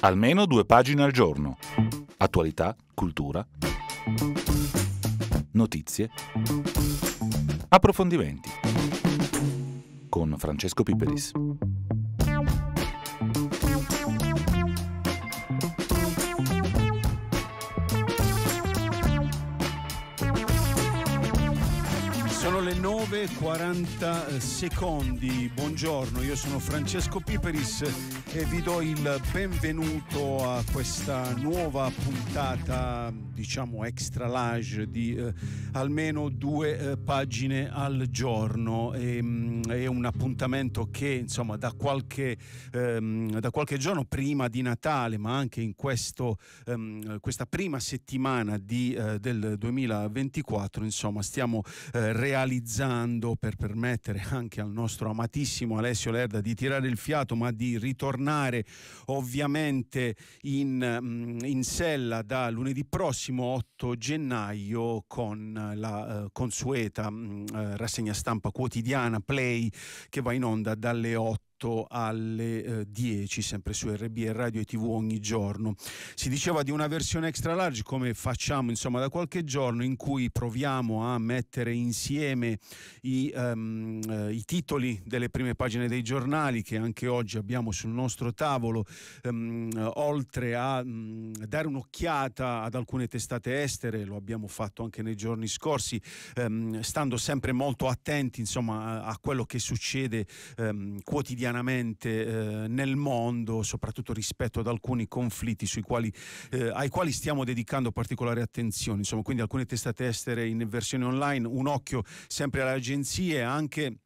Almeno due pagine al giorno. Attualità, cultura, notizie, approfondimenti. Con Francesco Piperis. ore 40 secondi. Buongiorno, io sono Francesco Piperis e vi do il benvenuto a questa nuova puntata, diciamo extra large, di eh, almeno due eh, pagine al giorno. E, ehm, mh, è un appuntamento che insomma da qualche, ehm, da qualche, giorno prima di Natale, ma anche in questo, ehm, questa prima settimana di, eh, del 2024, insomma stiamo eh, realizzando lavorando per permettere anche al nostro amatissimo Alessio Lerda di tirare il fiato, ma di ritornare ovviamente in, mm, in sella da lunedì prossimo 8 gennaio con la eh, consueta mm, eh, rassegna stampa quotidiana Play che va in onda dalle 8 8 alle eh, 10, sempre su RBR Radio e TV ogni giorno. Si diceva di una versione extra large, come facciamo insomma da qualche giorno, in cui proviamo a mettere insieme i, um, i titoli delle prime pagine dei giornali che anche oggi abbiamo sul nostro tavolo, um, oltre a um, dare un'occhiata ad alcune testate estere, lo abbiamo fatto anche nei giorni scorsi, ehm, stando sempre molto attenti insomma a, a quello che succede quotidianamente quotidianamente eh, nel mondo, soprattutto rispetto ad alcuni conflitti quali, eh, ai quali stiamo dedicando particolare attenzione. Insomma, quindi alcune testate estere in versione online, un occhio sempre alle agenzie, anche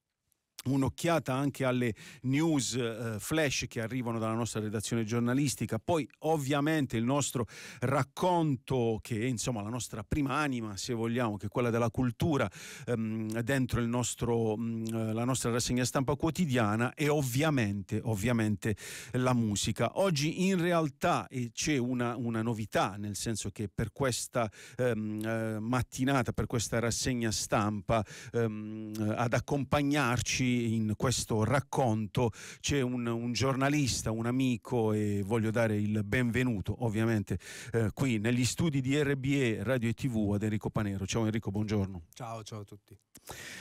un'occhiata anche alle news eh, flash che arrivano dalla nostra redazione giornalistica, poi ovviamente il nostro racconto che è insomma la nostra prima anima se vogliamo, che è quella della cultura ehm, dentro nostro, mh, mm, eh, la nostra rassegna stampa quotidiana e ovviamente, ovviamente la musica. Oggi in realtà c'è una, una, novità, nel senso che per questa ehm, eh, mattinata, per questa rassegna stampa ehm, eh, ad accompagnarci in questo racconto c'è un, un, giornalista, un amico e voglio dare il benvenuto ovviamente eh, qui negli studi di RBE Radio e TV ad Enrico Panero. Ciao Enrico, buongiorno. Ciao, ciao a tutti.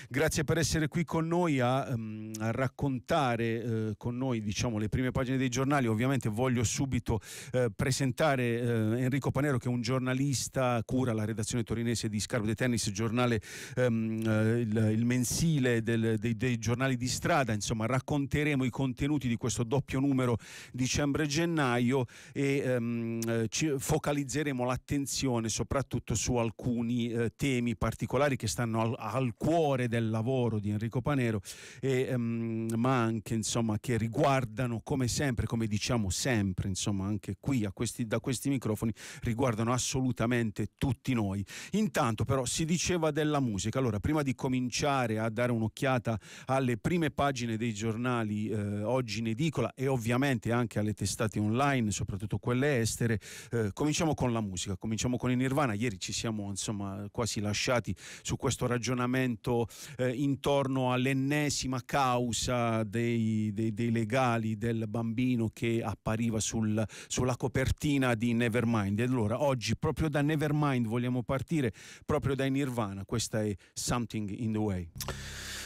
Grazie per essere qui con noi a, ehm, a raccontare eh, con noi diciamo, le prime pagine dei giornali. Ovviamente voglio subito eh, presentare eh, Enrico Panero che è un giornalista, cura la redazione torinese di Scarpe de Tennis, giornale, um, il, il, mensile del, dei, dei, giornali di strada. Insomma, racconteremo i contenuti di questo doppio numero dicembre-gennaio e um, ci focalizzeremo l'attenzione soprattutto su alcuni eh, temi particolari che stanno al, al cuore cuore del lavoro di Enrico Panero, e, um, ma anche insomma, che riguardano come sempre, come diciamo sempre, insomma anche qui a questi, da questi microfoni, riguardano assolutamente tutti noi. Intanto però si diceva della musica, allora prima di cominciare a dare un'occhiata alle prime pagine dei giornali eh, oggi in edicola e ovviamente anche alle testate online, soprattutto quelle estere, eh, cominciamo con la musica, cominciamo con i Nirvana, ieri ci siamo insomma quasi lasciati su questo ragionamento movimento eh, intorno all'ennesima causa dei, dei, dei, legali del bambino che appariva sul, sulla copertina di Nevermind. E allora oggi proprio da Nevermind vogliamo partire, proprio dai Nirvana. Questa è Something in the Way.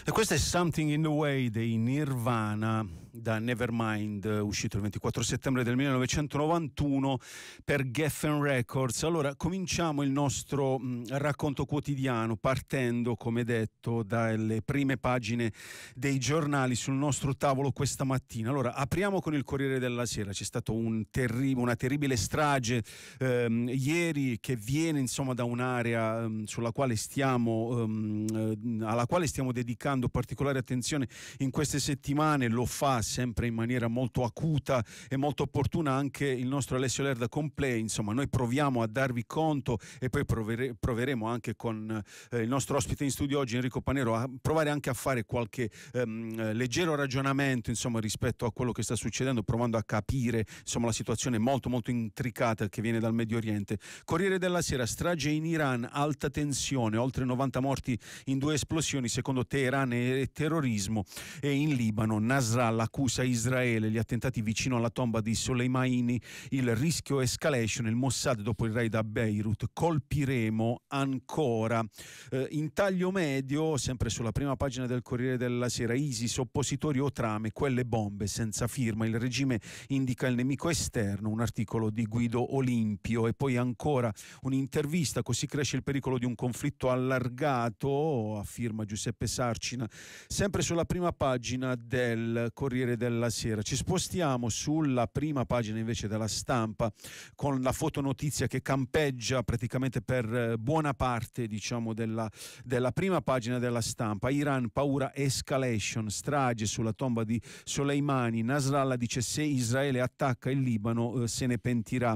E questo è Something in the Way dei Nirvana da Nevermind, uscito il 24 settembre del 1991 per Geffen Records. Allora, cominciamo il nostro mh, racconto quotidiano partendo, come detto, dalle prime pagine dei giornali sul nostro tavolo questa mattina. Allora, apriamo con il Corriere della Sera. C'è stata un terri- una terribile strage ehm, ieri che viene insomma da un'area ehm, sulla quale stiamo, ehm, eh, alla quale stiamo dedicando particolare attenzione in queste settimane. Lo fa sempre in maniera molto acuta e molto opportuna anche il nostro Alessio Lerda con insomma noi proviamo a darvi conto e poi provere, proveremo anche con eh, il nostro ospite in studio oggi Enrico Panero a provare anche a fare qualche ehm, leggero ragionamento insomma rispetto a quello che sta succedendo, provando a capire insomma la situazione molto molto intricata che viene dal Medio Oriente. Corriere della Sera, strage in Iran, alta tensione, oltre 90 morti in due esplosioni secondo Teheran e terrorismo e in Libano Nasrallah accusa Israele gli attentati vicino alla tomba di Soleimani, il rischio escalation, il Mossad dopo il raid a Beirut, colpiremo ancora. Eh, in taglio medio, sempre sulla prima pagina del Corriere della Sera, ISIS, oppositori o trame, quelle bombe senza firma, il regime indica il nemico esterno, un articolo di Guido Olimpio e poi ancora un'intervista, così cresce il pericolo di un conflitto allargato, afferma Giuseppe Sarcina, sempre sulla prima pagina del Corriere Corriere della Sera. Ci spostiamo sulla prima pagina invece della stampa con la fotonotizia che campeggia praticamente per eh, buona parte diciamo, della, della prima pagina della stampa. Iran, paura, escalation, strage sulla tomba di Soleimani. Nasrallah dice se Israele attacca il Libano eh, se ne pentirà.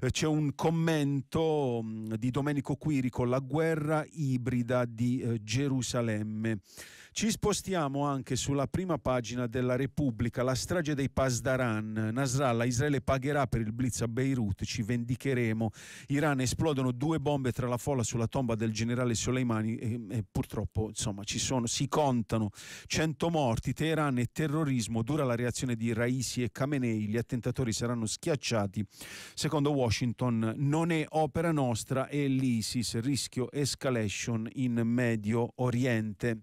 Eh, c'è un commento mm, di Domenico Quirico, la guerra ibrida di Gerusalemme. Ci spostiamo anche sulla prima pagina della Repubblica, la strage dei Pasdaran. Nasrallah, Israele pagherà per il blitz a Beirut, ci vendicheremo. Iran esplodono due bombe tra la folla sulla tomba del generale Soleimani e, e purtroppo insomma, sono, si contano 100 morti. Teheran e terrorismo, dura la reazione di Raisi e Khamenei, gli attentatori saranno schiacciati. Secondo Washington non è opera nostra e l'ISIS, rischio escalation in Medio Oriente.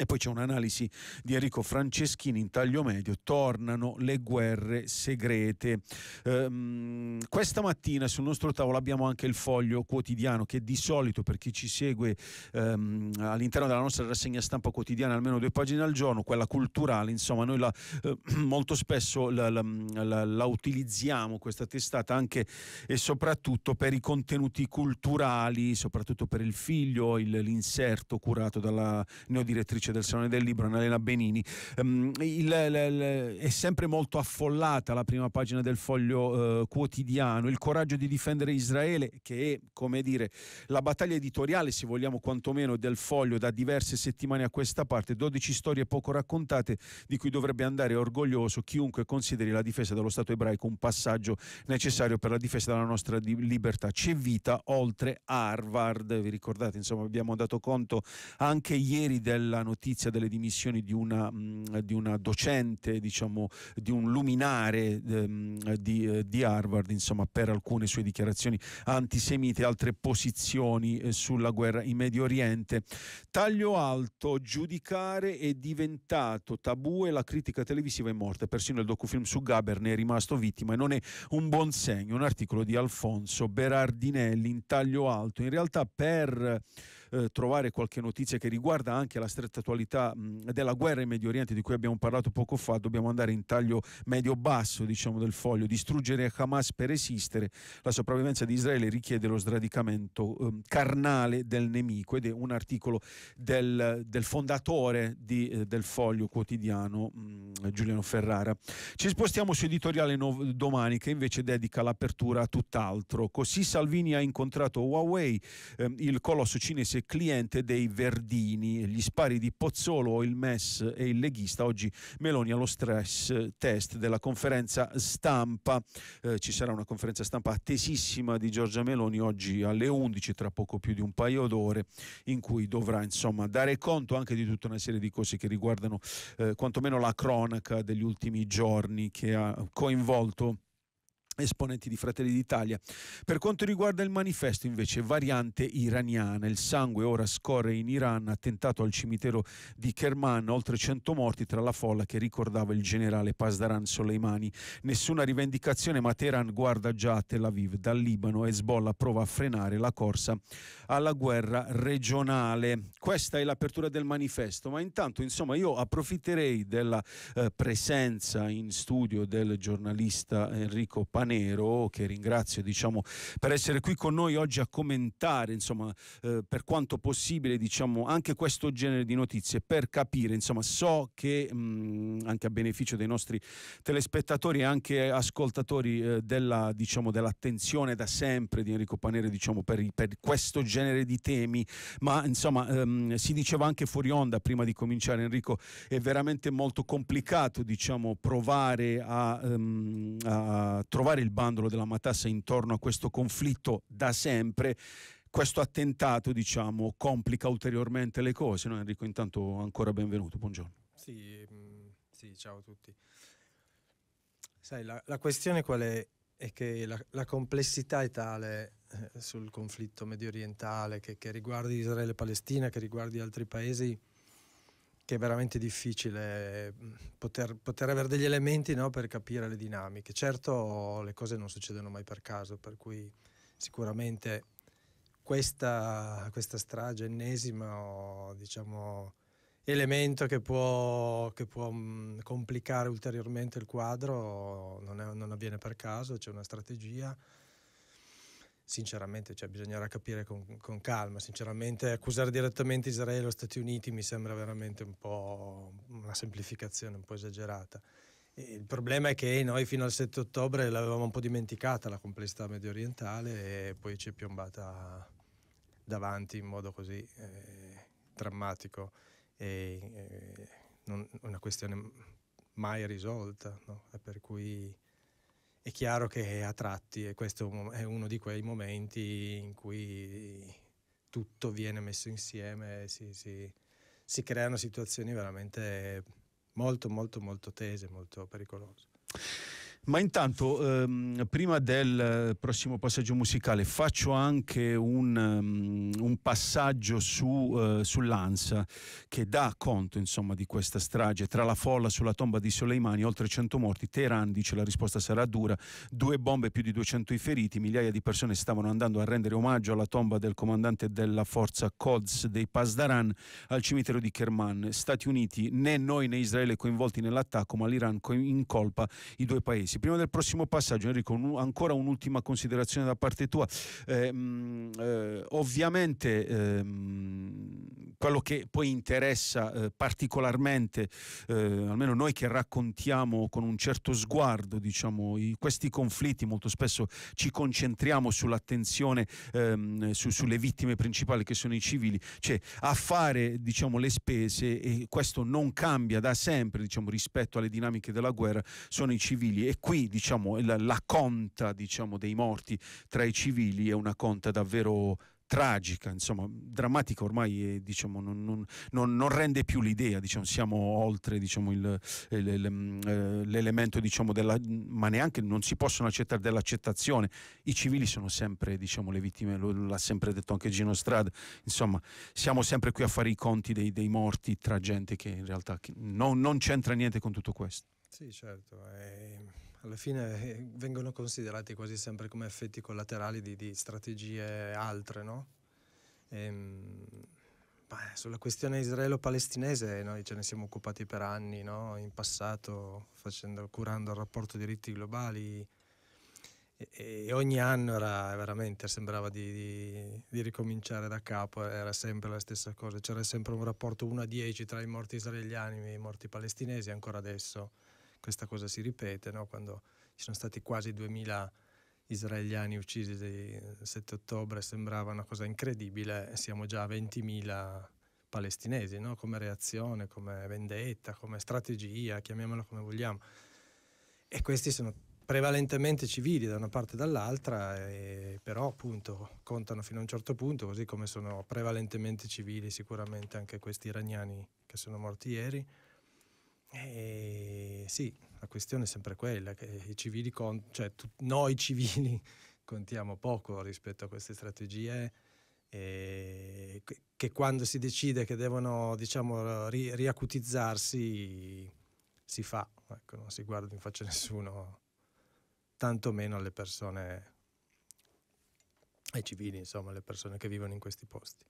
E poi c'è un'analisi di Enrico Franceschini in taglio medio, tornano le guerre segrete. Ehm, questa mattina sul nostro tavolo abbiamo anche il foglio quotidiano che di solito per chi ci segue ehm, all'interno della nostra rassegna stampa quotidiana almeno due pagine al giorno, quella culturale, insomma noi la, eh, molto spesso la, la, la, utilizziamo questa testata anche e soprattutto per i contenuti culturali, soprattutto per il figlio, il, l'inserto curato dalla neodirettrice cornice del Salone del Libro, Elena Benini. Um, il, il, il, è sempre molto affollata la prima pagina del foglio eh, quotidiano, il coraggio di difendere Israele, che è, come dire, la battaglia editoriale, se vogliamo quantomeno, del foglio da diverse settimane a questa parte, 12 storie poco raccontate di cui dovrebbe andare orgoglioso chiunque consideri la difesa dello Stato ebraico un passaggio necessario per la difesa della nostra di- libertà. C'è vita oltre Harvard, vi ricordate, insomma abbiamo dato conto anche ieri della notizia notizia delle dimissioni di una, di una docente, diciamo, di un luminare ehm, di, eh, di, Harvard, insomma, per alcune sue dichiarazioni antisemite e altre posizioni eh, sulla guerra in Medio Oriente. Taglio alto, giudicare è diventato tabù e la critica televisiva è morta. Persino il docufilm su Gaber ne è rimasto vittima e non è un buon segno. Un articolo di Alfonso Berardinelli in taglio alto. In realtà per eh, trovare qualche notizia che riguarda anche la stretta attualità mh, della guerra in Medio Oriente di cui abbiamo parlato poco fa, dobbiamo andare in taglio medio-basso diciamo, del foglio. Distruggere Hamas per esistere, la sopravvivenza di Israele richiede lo sradicamento eh, carnale del nemico ed è un articolo del, del fondatore di, eh, del foglio quotidiano mh, Giuliano Ferrara. Ci spostiamo su editoriale no- domani che invece dedica l'apertura a tutt'altro. Così Salvini ha incontrato Huawei, eh, il colosso cinese Varese, cliente dei Verdini. Gli spari di Pozzolo, il MES e il leghista. Oggi Meloni allo stress test della conferenza stampa. Eh, ci sarà una conferenza stampa attesissima di Giorgia Meloni oggi alle 11, tra poco più di un paio d'ore, in cui dovrà insomma dare conto anche di tutta una serie di cose che riguardano eh, quantomeno la cronaca degli ultimi giorni che ha coinvolto esponenti di Fratelli d'Italia. Per quanto riguarda il manifesto invece variante iraniana, il sangue ora scorre in Iran, attentato al cimitero di Kerman, oltre 100 morti tra la folla che ricordava il generale Pasdaran Soleimani. Nessuna rivendicazione ma Teheran guarda già a Tel Aviv, dal Libano Hezbollah prova a frenare la corsa alla guerra regionale. Questa è l'apertura del manifesto, ma intanto insomma io approfitterei della eh, presenza in studio del giornalista Enrico Panetti Nero che ringrazio diciamo, per essere qui con noi oggi a commentare insomma, eh, per quanto possibile diciamo, anche questo genere di notizie, per capire, insomma, so che mh, mm, anche a beneficio dei nostri telespettatori e anche ascoltatori eh, della, diciamo, dell'attenzione da sempre di Enrico Panere diciamo, per, per, questo genere di temi, ma insomma ehm, si diceva anche fuori onda prima di cominciare Enrico, è veramente molto complicato diciamo, provare a, ehm, a trovare girare il bandolo della matassa intorno a questo conflitto da sempre questo attentato diciamo, complica ulteriormente le cose. No, Enrico, intanto ancora benvenuto, buongiorno. Sì, mm, sì ciao a tutti. Sai, la, la, questione qual è? È che la, la complessità è tale eh, sul conflitto mediorientale che, che riguardi Israele e Palestina, che riguardi altri paesi, che è veramente difficile mm, poter, poter avere degli elementi no, per capire le dinamiche. Certo le cose non succedono mai per caso, per cui sicuramente questa, questa strage ennesima, diciamo, elemento che può, che può, mm, complicare ulteriormente il quadro non, è, non avviene per caso, c'è una strategia sinceramente cioè, bisognerà capire con, con, calma, sinceramente accusare direttamente Israele o Stati Uniti mi sembra veramente un po' una semplificazione un po' esagerata. Il problema è che noi fino al 7 ottobre l'avevamo un po' dimenticata la complessità medio orientale e poi ci è piombata davanti in modo così eh, drammatico e eh, non, una questione mai risolta, no? per cui è chiaro che a tratti, e questo è uno di quei momenti in cui tutto viene messo insieme, si, si, si creano situazioni veramente molto, molto, molto tese, molto pericolose. Ma intanto, ehm, prima del eh, prossimo passaggio musicale, faccio anche un, um, un passaggio su, uh, sull'ANSA che dà conto insomma, di questa strage. Tra la folla sulla tomba di Soleimani, oltre 100 morti. Teheran dice la risposta sarà dura. Due bombe, più di 200 i feriti. Migliaia di persone stavano andando a rendere omaggio alla tomba del comandante della forza Qods dei Pasdaran al cimitero di Kerman. Stati Uniti, né noi né Israele coinvolti nell'attacco, ma l'Iran incolpa i due paesi. Anzi, prima del prossimo passaggio, Enrico, un, ancora un'ultima considerazione da parte tua. Eh, mh, eh, ovviamente ehm, quello che poi interessa eh, particolarmente, eh, almeno noi che raccontiamo con un certo sguardo diciamo, i, questi conflitti, molto spesso ci concentriamo sull'attenzione ehm, su, sulle vittime principali che sono i civili, cioè a fare diciamo, le spese e questo non cambia da sempre diciamo, rispetto alle dinamiche della guerra, sono i civili e qui diciamo, la, la conta diciamo, dei morti tra i civili è una conta davvero tragica, insomma, drammatica ormai eh, diciamo, non, non, non, non, rende più l'idea, diciamo, siamo oltre diciamo, il, il, il, mm, eh, l'elemento diciamo, della, ma neanche non si possono accettare dell'accettazione, i civili sono sempre diciamo, le vittime, lo, l'ha sempre detto anche Gino Strada, insomma siamo sempre qui a fare i conti dei, dei morti tra gente che in realtà che non, c'entra niente con tutto questo. Sì certo, eh alla fine eh, vengono considerati quasi sempre come effetti collaterali di, di strategie altre, no? E, beh, sulla questione israelo-palestinese noi ce ne siamo occupati per anni, no? In passato, facendo, curando il rapporto diritti globali, e ogni anno era veramente sembrava di, di, di, ricominciare da capo, era sempre la stessa cosa, c'era sempre un rapporto 1 a 10 tra i morti israeliani e i morti palestinesi ancora adesso questa cosa si ripete, no? quando ci sono stati quasi 2000 israeliani uccisi il 7 ottobre sembrava una cosa incredibile, siamo già a 20.000 palestinesi, no? come reazione, come vendetta, come strategia, chiamiamola come vogliamo. E questi sono prevalentemente civili da una parte e dall'altra, e però appunto contano fino a un certo punto, così come sono prevalentemente civili sicuramente anche questi iraniani che sono morti ieri. Eh, sì, la questione è sempre quella, che i civili con, cioè, tu, noi civili contiamo poco rispetto a queste strategie eh, che quando si decide che devono diciamo, ri- riacutizzarsi si fa, ecco, non si guarda in faccia nessuno, tanto meno alle persone ai civili, insomma, alle persone che vivono in questi posti.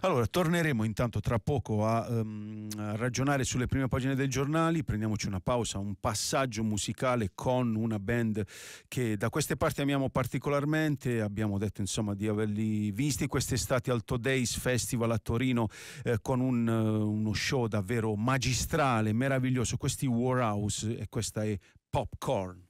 Allora, torneremo intanto tra poco a, um, a ragionare sulle prime pagine dei giornali, prendiamoci una pausa, un passaggio musicale con una band che da queste parti amiamo particolarmente, abbiamo detto insomma di averli visti quest'estate al Today's Festival a Torino eh, con un, eh, uno show davvero magistrale, meraviglioso, questi Warhouse e questa è Popcorn.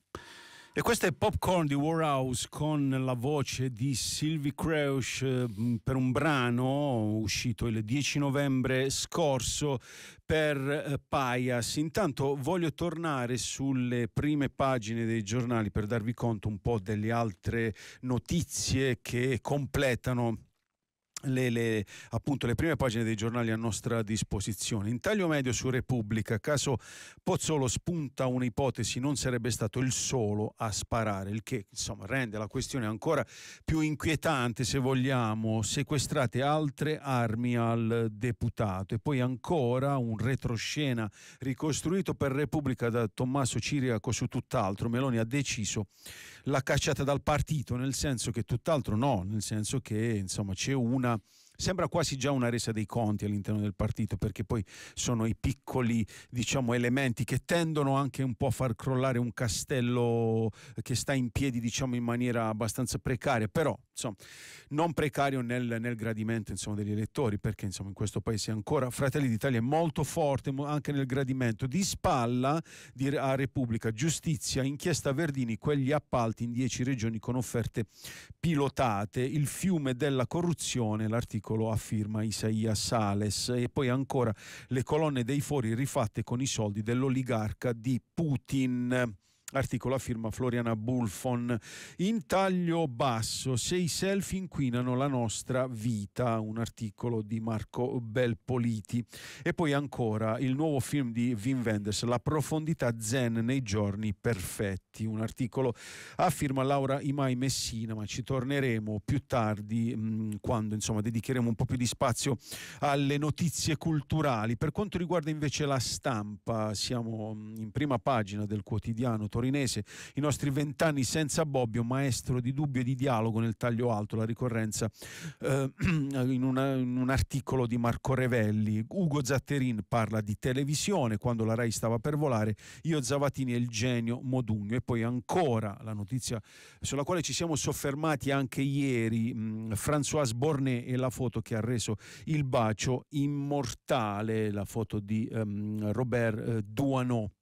E questo è Popcorn di Warhouse con la voce di Sylvie Kreusch mm, per un brano uscito il 10 novembre scorso per eh, Paias. Intanto voglio tornare sulle prime pagine dei giornali per darvi conto un po' delle altre notizie che completano le, le, appunto, le prime pagine dei giornali a nostra disposizione. In taglio medio su Repubblica, caso Pozzolo spunta un'ipotesi, non sarebbe stato il solo a sparare, il che insomma, rende la questione ancora più inquietante se vogliamo, sequestrate altre armi al deputato e poi ancora un retroscena ricostruito per Repubblica da Tommaso Ciriaco su tutt'altro, Meloni ha deciso la cacciata dal partito, nel senso che tutt'altro no, nel senso che insomma c'è una uh, Sembra quasi già una resa dei conti all'interno del partito, perché poi sono i piccoli diciamo, elementi che tendono anche un po' a far crollare un castello che sta in piedi diciamo, in maniera abbastanza precaria, però insomma, non precario nel, nel gradimento insomma, degli elettori, perché insomma, in questo paese ancora Fratelli d'Italia è molto forte anche nel gradimento, di spalla di, a Repubblica, giustizia, inchiesta Verdini, quegli appalti in dieci regioni con offerte pilotate, il fiume della corruzione, l'articolo articolo a firma Isaia Sales e poi ancora le colonne dei fori rifatte con i soldi dell'oligarca di Putin. Articolo a firma Floriana Bulfon. In taglio basso, se i selfie inquinano la nostra vita, un articolo di Marco Belpoliti. E poi ancora il nuovo film di Wim Wenders, La profondità zen nei giorni perfetti, un articolo a firma Laura Imai Messina, ma ci torneremo più tardi mh, mm, quando insomma dedicheremo un po' più di spazio alle notizie culturali. Per quanto riguarda invece la stampa, siamo mm, in prima pagina del quotidiano torinese. I nostri vent'anni senza Bobbio, maestro di dubbio e di dialogo nel taglio alto, la ricorrenza eh, in, una, in, un articolo di Marco Revelli. Ugo Zatterin parla di televisione quando la RAI stava per volare, io Zavatini e il genio Modugno. E poi ancora la notizia sulla quale ci siamo soffermati anche ieri, mh, mm, François Bornet e la foto che ha reso il bacio immortale, la foto di um, Robert eh, Duano.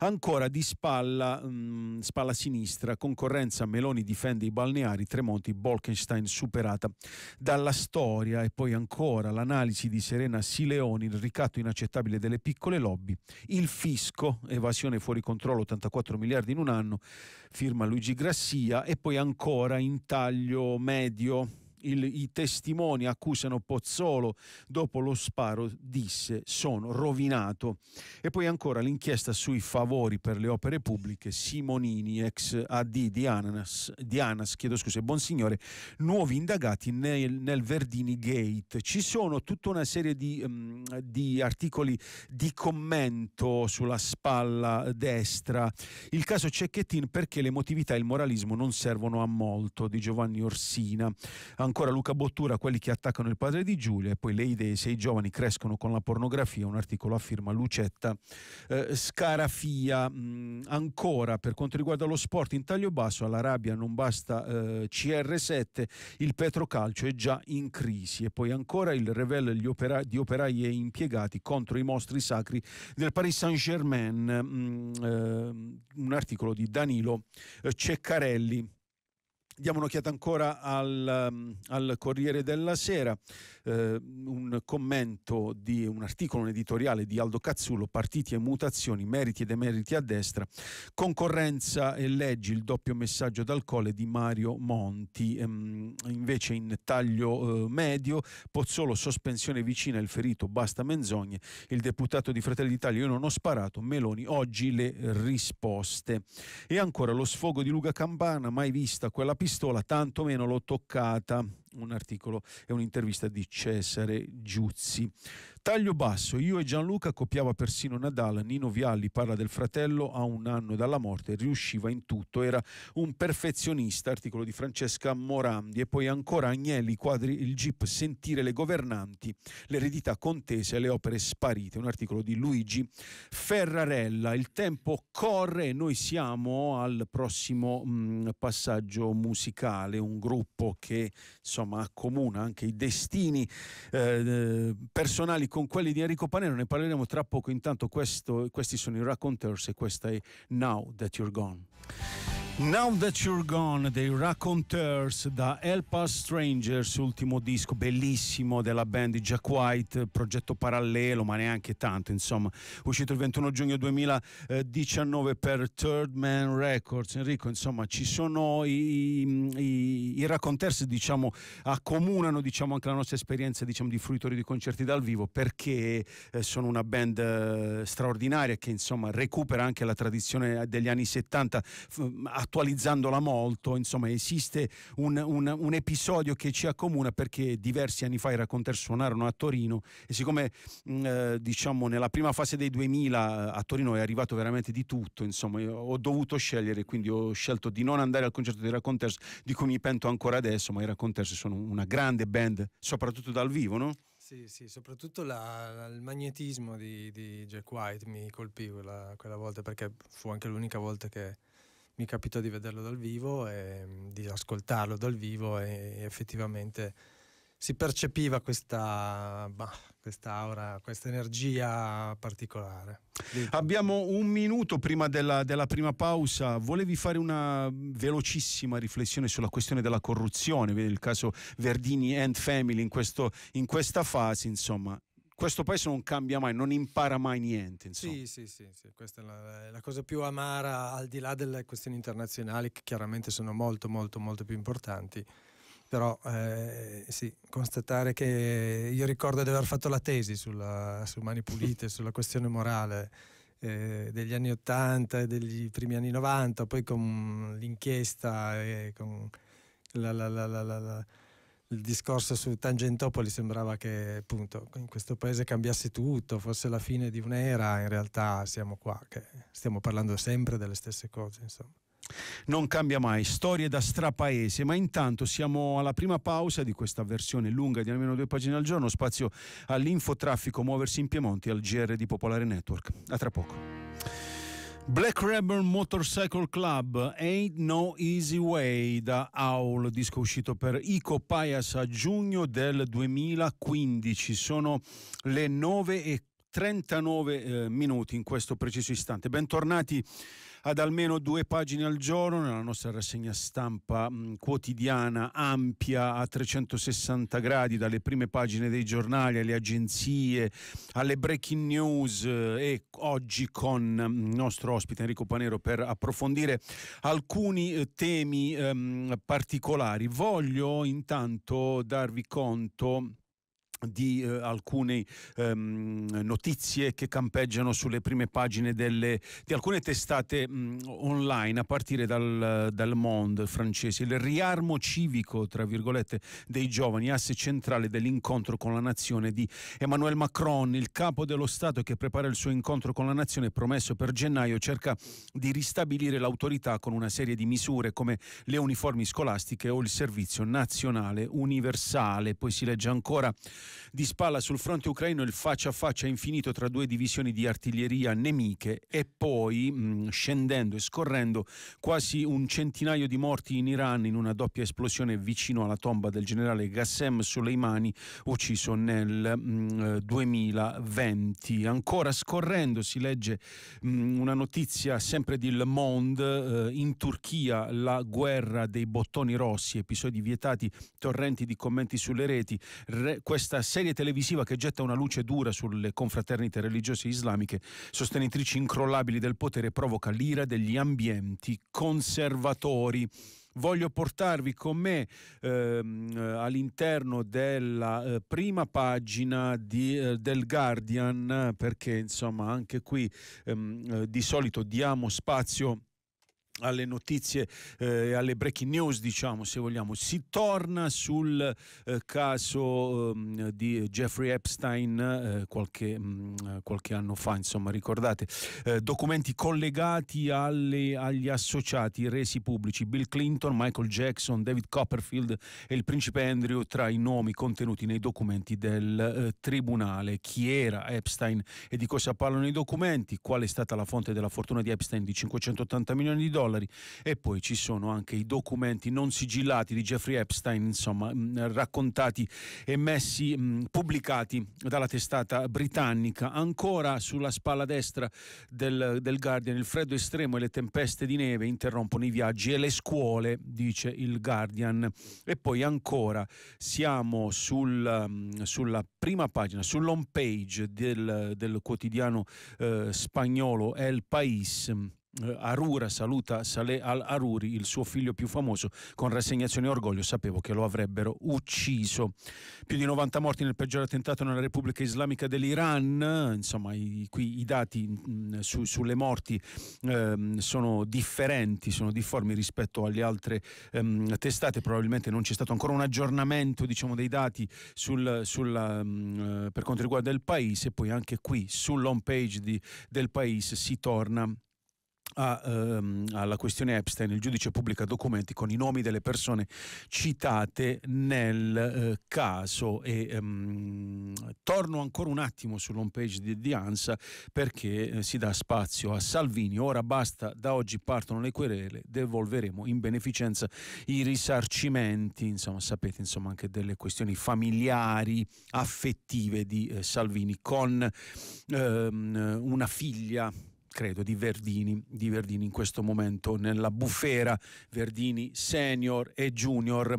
Ancora di spalla, mh, mm, spalla sinistra, concorrenza Meloni difende i balneari, Tremonti, Bolkenstein superata dalla storia e poi ancora l'analisi di Serena Sileoni, il ricatto inaccettabile delle piccole lobby, il fisco, evasione fuori controllo 84 miliardi in un anno, firma Luigi Grassia e poi ancora in taglio medio il, i testimoni accusano Pozzolo dopo lo sparo, disse sono rovinato. E poi ancora l'inchiesta sui favori per le opere pubbliche, Simonini, ex AD di Anas, di Anas chiedo scusa, Bonsignore, nuovi indagati nel, nel, Verdini Gate. Ci sono tutta una serie di, um, di articoli di commento sulla spalla destra. Il caso Cecchettin perché l'emotività e il moralismo non servono a molto di Giovanni Orsina. An- Ancora Luca Bottura, quelli che attaccano il padre di Giulia e poi le idee se i giovani crescono con la pornografia, un articolo a firma Lucetta eh, Scarafia. Mh, mm, ancora per quanto riguarda lo sport in taglio basso, alla rabbia non basta eh, CR7, il petrocalcio è già in crisi e poi ancora il revel opera- di operai e impiegati contro i mostri sacri del Paris Saint-Germain, mh, mm, eh, un articolo di Danilo eh, Ceccarelli. Diamo un'occhiata ancora al, um, al Corriere della Sera, eh, un commento di un articolo, un editoriale di Aldo Cazzullo, partiti e mutazioni, meriti ed emeriti a destra, concorrenza e leggi, il doppio messaggio dal colle di Mario Monti, ehm, invece in taglio eh, medio, Pozzolo sospensione vicina, il ferito basta menzogne, il deputato di Fratelli d'Italia io non ho sparato, Meloni oggi le risposte. E ancora lo sfogo di Luca Campana, mai vista quella pistola, tantomeno l'ho toccata un articolo e un'intervista di Cesare Giuzzi. Taglio basso, io e Gianluca copiava persino Nadal, Nino Vialli parla del fratello a un anno dalla morte, riusciva in tutto, era un perfezionista, articolo di Francesca Morandi e poi ancora Agnelli quadri il GIP sentire le governanti, l'eredità contese e le opere sparite, un articolo di Luigi Ferrarella, il tempo corre e noi siamo al prossimo mh, mm, passaggio musicale, un gruppo che insomma insomma accomuna anche i destini eh, eh, personali con quelli di Enrico Panero, ne parleremo tra poco, intanto questo, questi sono i Raconteurs e questa è Now That You're Gone. Now That You're Gone dei Raconteurs da Help Us Strangers, ultimo disco bellissimo della band di Jack White, progetto parallelo ma neanche tanto insomma, uscito il 21 giugno 2019 per Third Man Records. Enrico insomma ci sono i, i, i Raconteurs diciamo accomunano diciamo anche la nostra esperienza diciamo di fruitori di concerti dal vivo perché eh, sono una band eh, straordinaria che insomma recupera anche la tradizione degli anni 70 f- attualizzandola molto, insomma esiste un, un, un, episodio che ci accomuna perché diversi anni fa i racconter suonarono a Torino e siccome mh, mm, eh, diciamo nella prima fase dei 2000 eh, a Torino è arrivato veramente di tutto, insomma ho dovuto scegliere, quindi ho scelto di non andare al concerto dei racconters di cui mi pento ancora adesso, ma i racconters sono una grande band, soprattutto dal vivo, no? Sì, sì, soprattutto la, il magnetismo di, di, Jack White mi colpì quella, quella volta perché fu anche l'unica volta che mi capitò di vederlo dal vivo e mm, di ascoltarlo dal vivo e effettivamente si percepiva questa, bah, questa aura, questa energia particolare. Abbiamo un minuto prima della, della, prima pausa. Volevi fare una velocissima riflessione sulla questione della corruzione, il caso Verdini and Family in, questo, in questa fase, insomma, questo paese non cambia mai, non impara mai niente. Sì, sì, sì, sì. questa è la, la, cosa più amara, al di là delle questioni internazionali che chiaramente sono molto, molto, molto più importanti. Però eh, sì, constatare che io ricordo di aver fatto la tesi sulla, su Mani Pulite, sulla questione morale eh, degli anni 80 e degli primi anni 90, poi con l'inchiesta e con la, la, la il discorso su Tangentopoli sembrava che appunto in questo paese cambiasse tutto, fosse la fine di un'era, in realtà siamo qua che stiamo parlando sempre delle stesse cose, insomma. Non cambia mai, storie da strapaese, ma intanto siamo alla prima pausa di questa versione lunga di almeno due pagine al giorno, spazio all'infotraffico Muoversi in Piemonte al GR di Popolare Network. A tra poco. Black Rebel Motorcycle Club Ain't No Easy Way da Owl, disco uscito per Ico Pias a giugno del 2015. Sono le 9 e 39 eh, minuti in questo preciso istante. Bentornati ad almeno due pagine al giorno nella nostra rassegna stampa mm, quotidiana ampia a 360 gradi dalle prime pagine dei giornali alle agenzie alle breaking news eh, e oggi con il mm, nostro ospite Enrico Panero per approfondire alcuni eh, temi ehm, particolari. Voglio intanto darvi conto di eh, alcune ehm, notizie che campeggiano sulle prime pagine delle, di alcune testate mh, mm, online a partire dal, dal Monde francese. Il riarmo civico, tra virgolette, dei giovani, asse centrale dell'incontro con la nazione di Emmanuel Macron, il capo dello Stato che prepara il suo incontro con la nazione promesso per gennaio, cerca di ristabilire l'autorità con una serie di misure come le uniformi scolastiche o il servizio nazionale universale. Poi si legge ancora di spalla sul fronte ucraino il faccia a faccia infinito tra due divisioni di artiglieria nemiche e poi mh, mm, scendendo e scorrendo quasi un centinaio di morti in Iran in una doppia esplosione vicino alla tomba del generale Gassem Soleimani ucciso nel mh, mm, eh, 2020. Ancora scorrendo si legge mh, mm, una notizia sempre di Le Monde eh, in Turchia la guerra dei bottoni rossi, episodi vietati, torrenti di commenti sulle reti. Re, questa serie televisiva che getta una luce dura sulle confraternite religiose islamiche, sostenitrici incrollabili del potere, provoca l'ira degli ambienti conservatori voglio portarvi con me ehm, all'interno della eh, prima pagina di, eh, del Guardian perché insomma anche qui ehm, eh, di solito diamo spazio alle notizie, eh, alle breaking news, diciamo se vogliamo. Si torna sul eh, caso eh, di Jeffrey Epstein eh, qualche, mh, mm, qualche, anno fa, insomma, ricordate, eh, documenti collegati alle, agli associati resi pubblici, Bill Clinton, Michael Jackson, David Copperfield e il principe Andrew tra i nomi contenuti nei documenti del eh, tribunale. Chi era Epstein e di cosa parlano i documenti? Qual è stata la fonte della fortuna di Epstein di 580 milioni di dollari? dollari e poi ci sono anche i documenti non sigillati di Jeffrey Epstein, insomma, mm, raccontati e messi mm, pubblicati dalla testata britannica. Ancora sulla spalla destra del, del Guardian, il freddo estremo e le tempeste di neve interrompono i viaggi e le scuole, dice il Guardian. E poi ancora siamo sul, mm, sulla prima pagina, sull'home page del, del quotidiano eh, spagnolo El País eh, Arura saluta Saleh al-Aruri, il suo figlio più famoso, con rassegnazione e orgoglio sapevo che lo avrebbero ucciso. Più di 90 morti nel peggiore attentato nella Repubblica Islamica dell'Iran, insomma i, qui i dati mh, mm, su, sulle morti ehm, sono differenti, sono difformi rispetto alle altre ehm, testate, probabilmente non c'è stato ancora un aggiornamento diciamo, dei dati sul, sulla, mh, mm, eh, per quanto riguarda il paese, poi anche qui sull'home page di, del paese si torna a, ehm, alla questione Epstein il giudice pubblica documenti con i nomi delle persone citate nel eh, caso e ehm, torno ancora un attimo sull'home page di, di ANSA perché eh, si dà spazio a Salvini ora basta da oggi partono le querele devolveremo in beneficenza i risarcimenti insomma sapete insomma anche delle questioni familiari affettive di eh, Salvini con ehm, una figlia credo, di Verdini, di Verdini in questo momento nella bufera Verdini senior e junior.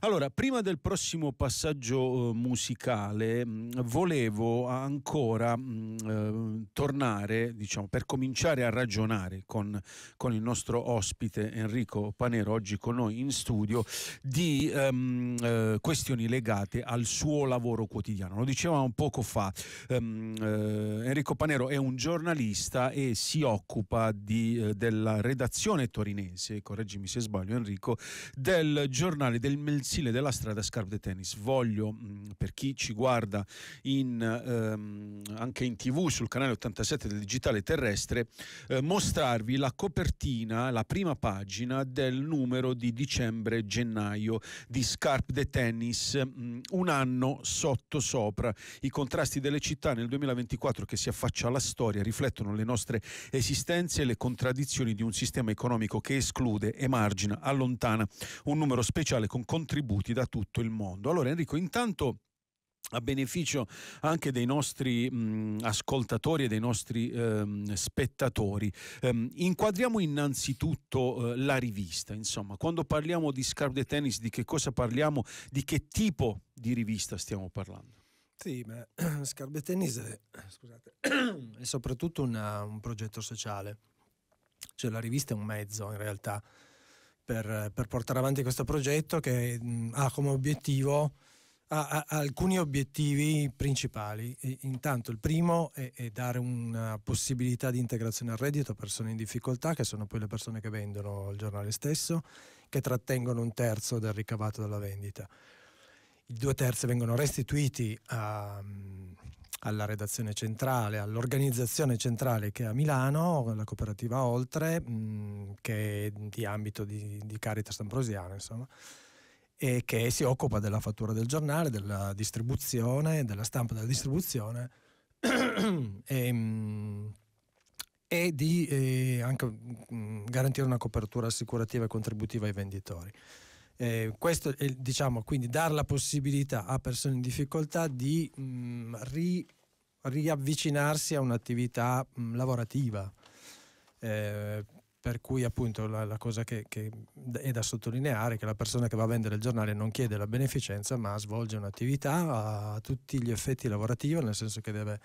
Allora, prima del prossimo passaggio eh, musicale, mm, volevo ancora mm, eh, tornare, diciamo, per cominciare a ragionare con, con, il nostro ospite Enrico Panero, oggi con noi in studio, di ehm, eh, questioni legate al suo lavoro quotidiano. Lo dicevamo poco fa, ehm, eh, Enrico Panero è un giornalista e si occupa di, eh, della redazione torinese, correggimi se sbaglio Enrico, del giornale del mensile della strada Scarp de Tennis. Voglio, mm, per chi ci guarda in, ehm, anche in tv sul canale 87 del Digitale Terrestre, eh, mostrarvi la copertina, la prima pagina del numero di dicembre-gennaio di Scarp de Tennis, mh, mm, un anno sotto sopra. I contrasti delle città nel 2024 che si affaccia alla storia riflettono le nostre esistenze e le contraddizioni di un sistema economico che esclude, emargina, allontana un numero speciale con contributi da tutto il mondo. Allora Enrico, intanto a beneficio anche dei nostri mh, ascoltatori e dei nostri ehm, spettatori. Ehm, inquadriamo innanzitutto eh, la rivista, insomma, quando parliamo di Scarp de Tennis di che cosa parliamo, di che tipo di rivista stiamo parlando? Sì, ma Scarpe Tennis è, eh, scusate, è soprattutto una, un progetto sociale. Cioè la rivista è un mezzo in realtà per, per portare avanti questo progetto che mh, mm, ha come obiettivo ha, ha, alcuni obiettivi principali. E, intanto il primo è, è, dare una possibilità di integrazione al reddito a persone in difficoltà, che sono poi le persone che vendono il giornale stesso, che trattengono un terzo del ricavato dalla vendita i due terzi vengono restituiti a, alla redazione centrale, all'organizzazione centrale che è a Milano, la cooperativa Oltre, mm, che è di ambito di, di Caritas Ambrosiana, insomma, e che si occupa della fattura del giornale, della distribuzione, della stampa della distribuzione e, mm, e di eh, anche mh, mm, garantire una copertura assicurativa e contributiva ai venditori. Eh, questo è, diciamo, quindi dare la possibilità a persone in difficoltà di mh, mm, ri, riavvicinarsi a un'attività mh, mm, lavorativa. Eh, per cui appunto la, la cosa che, che, è da sottolineare è che la persona che va a vendere il giornale non chiede la beneficenza ma svolge un'attività a tutti gli effetti lavorativa, nel senso che deve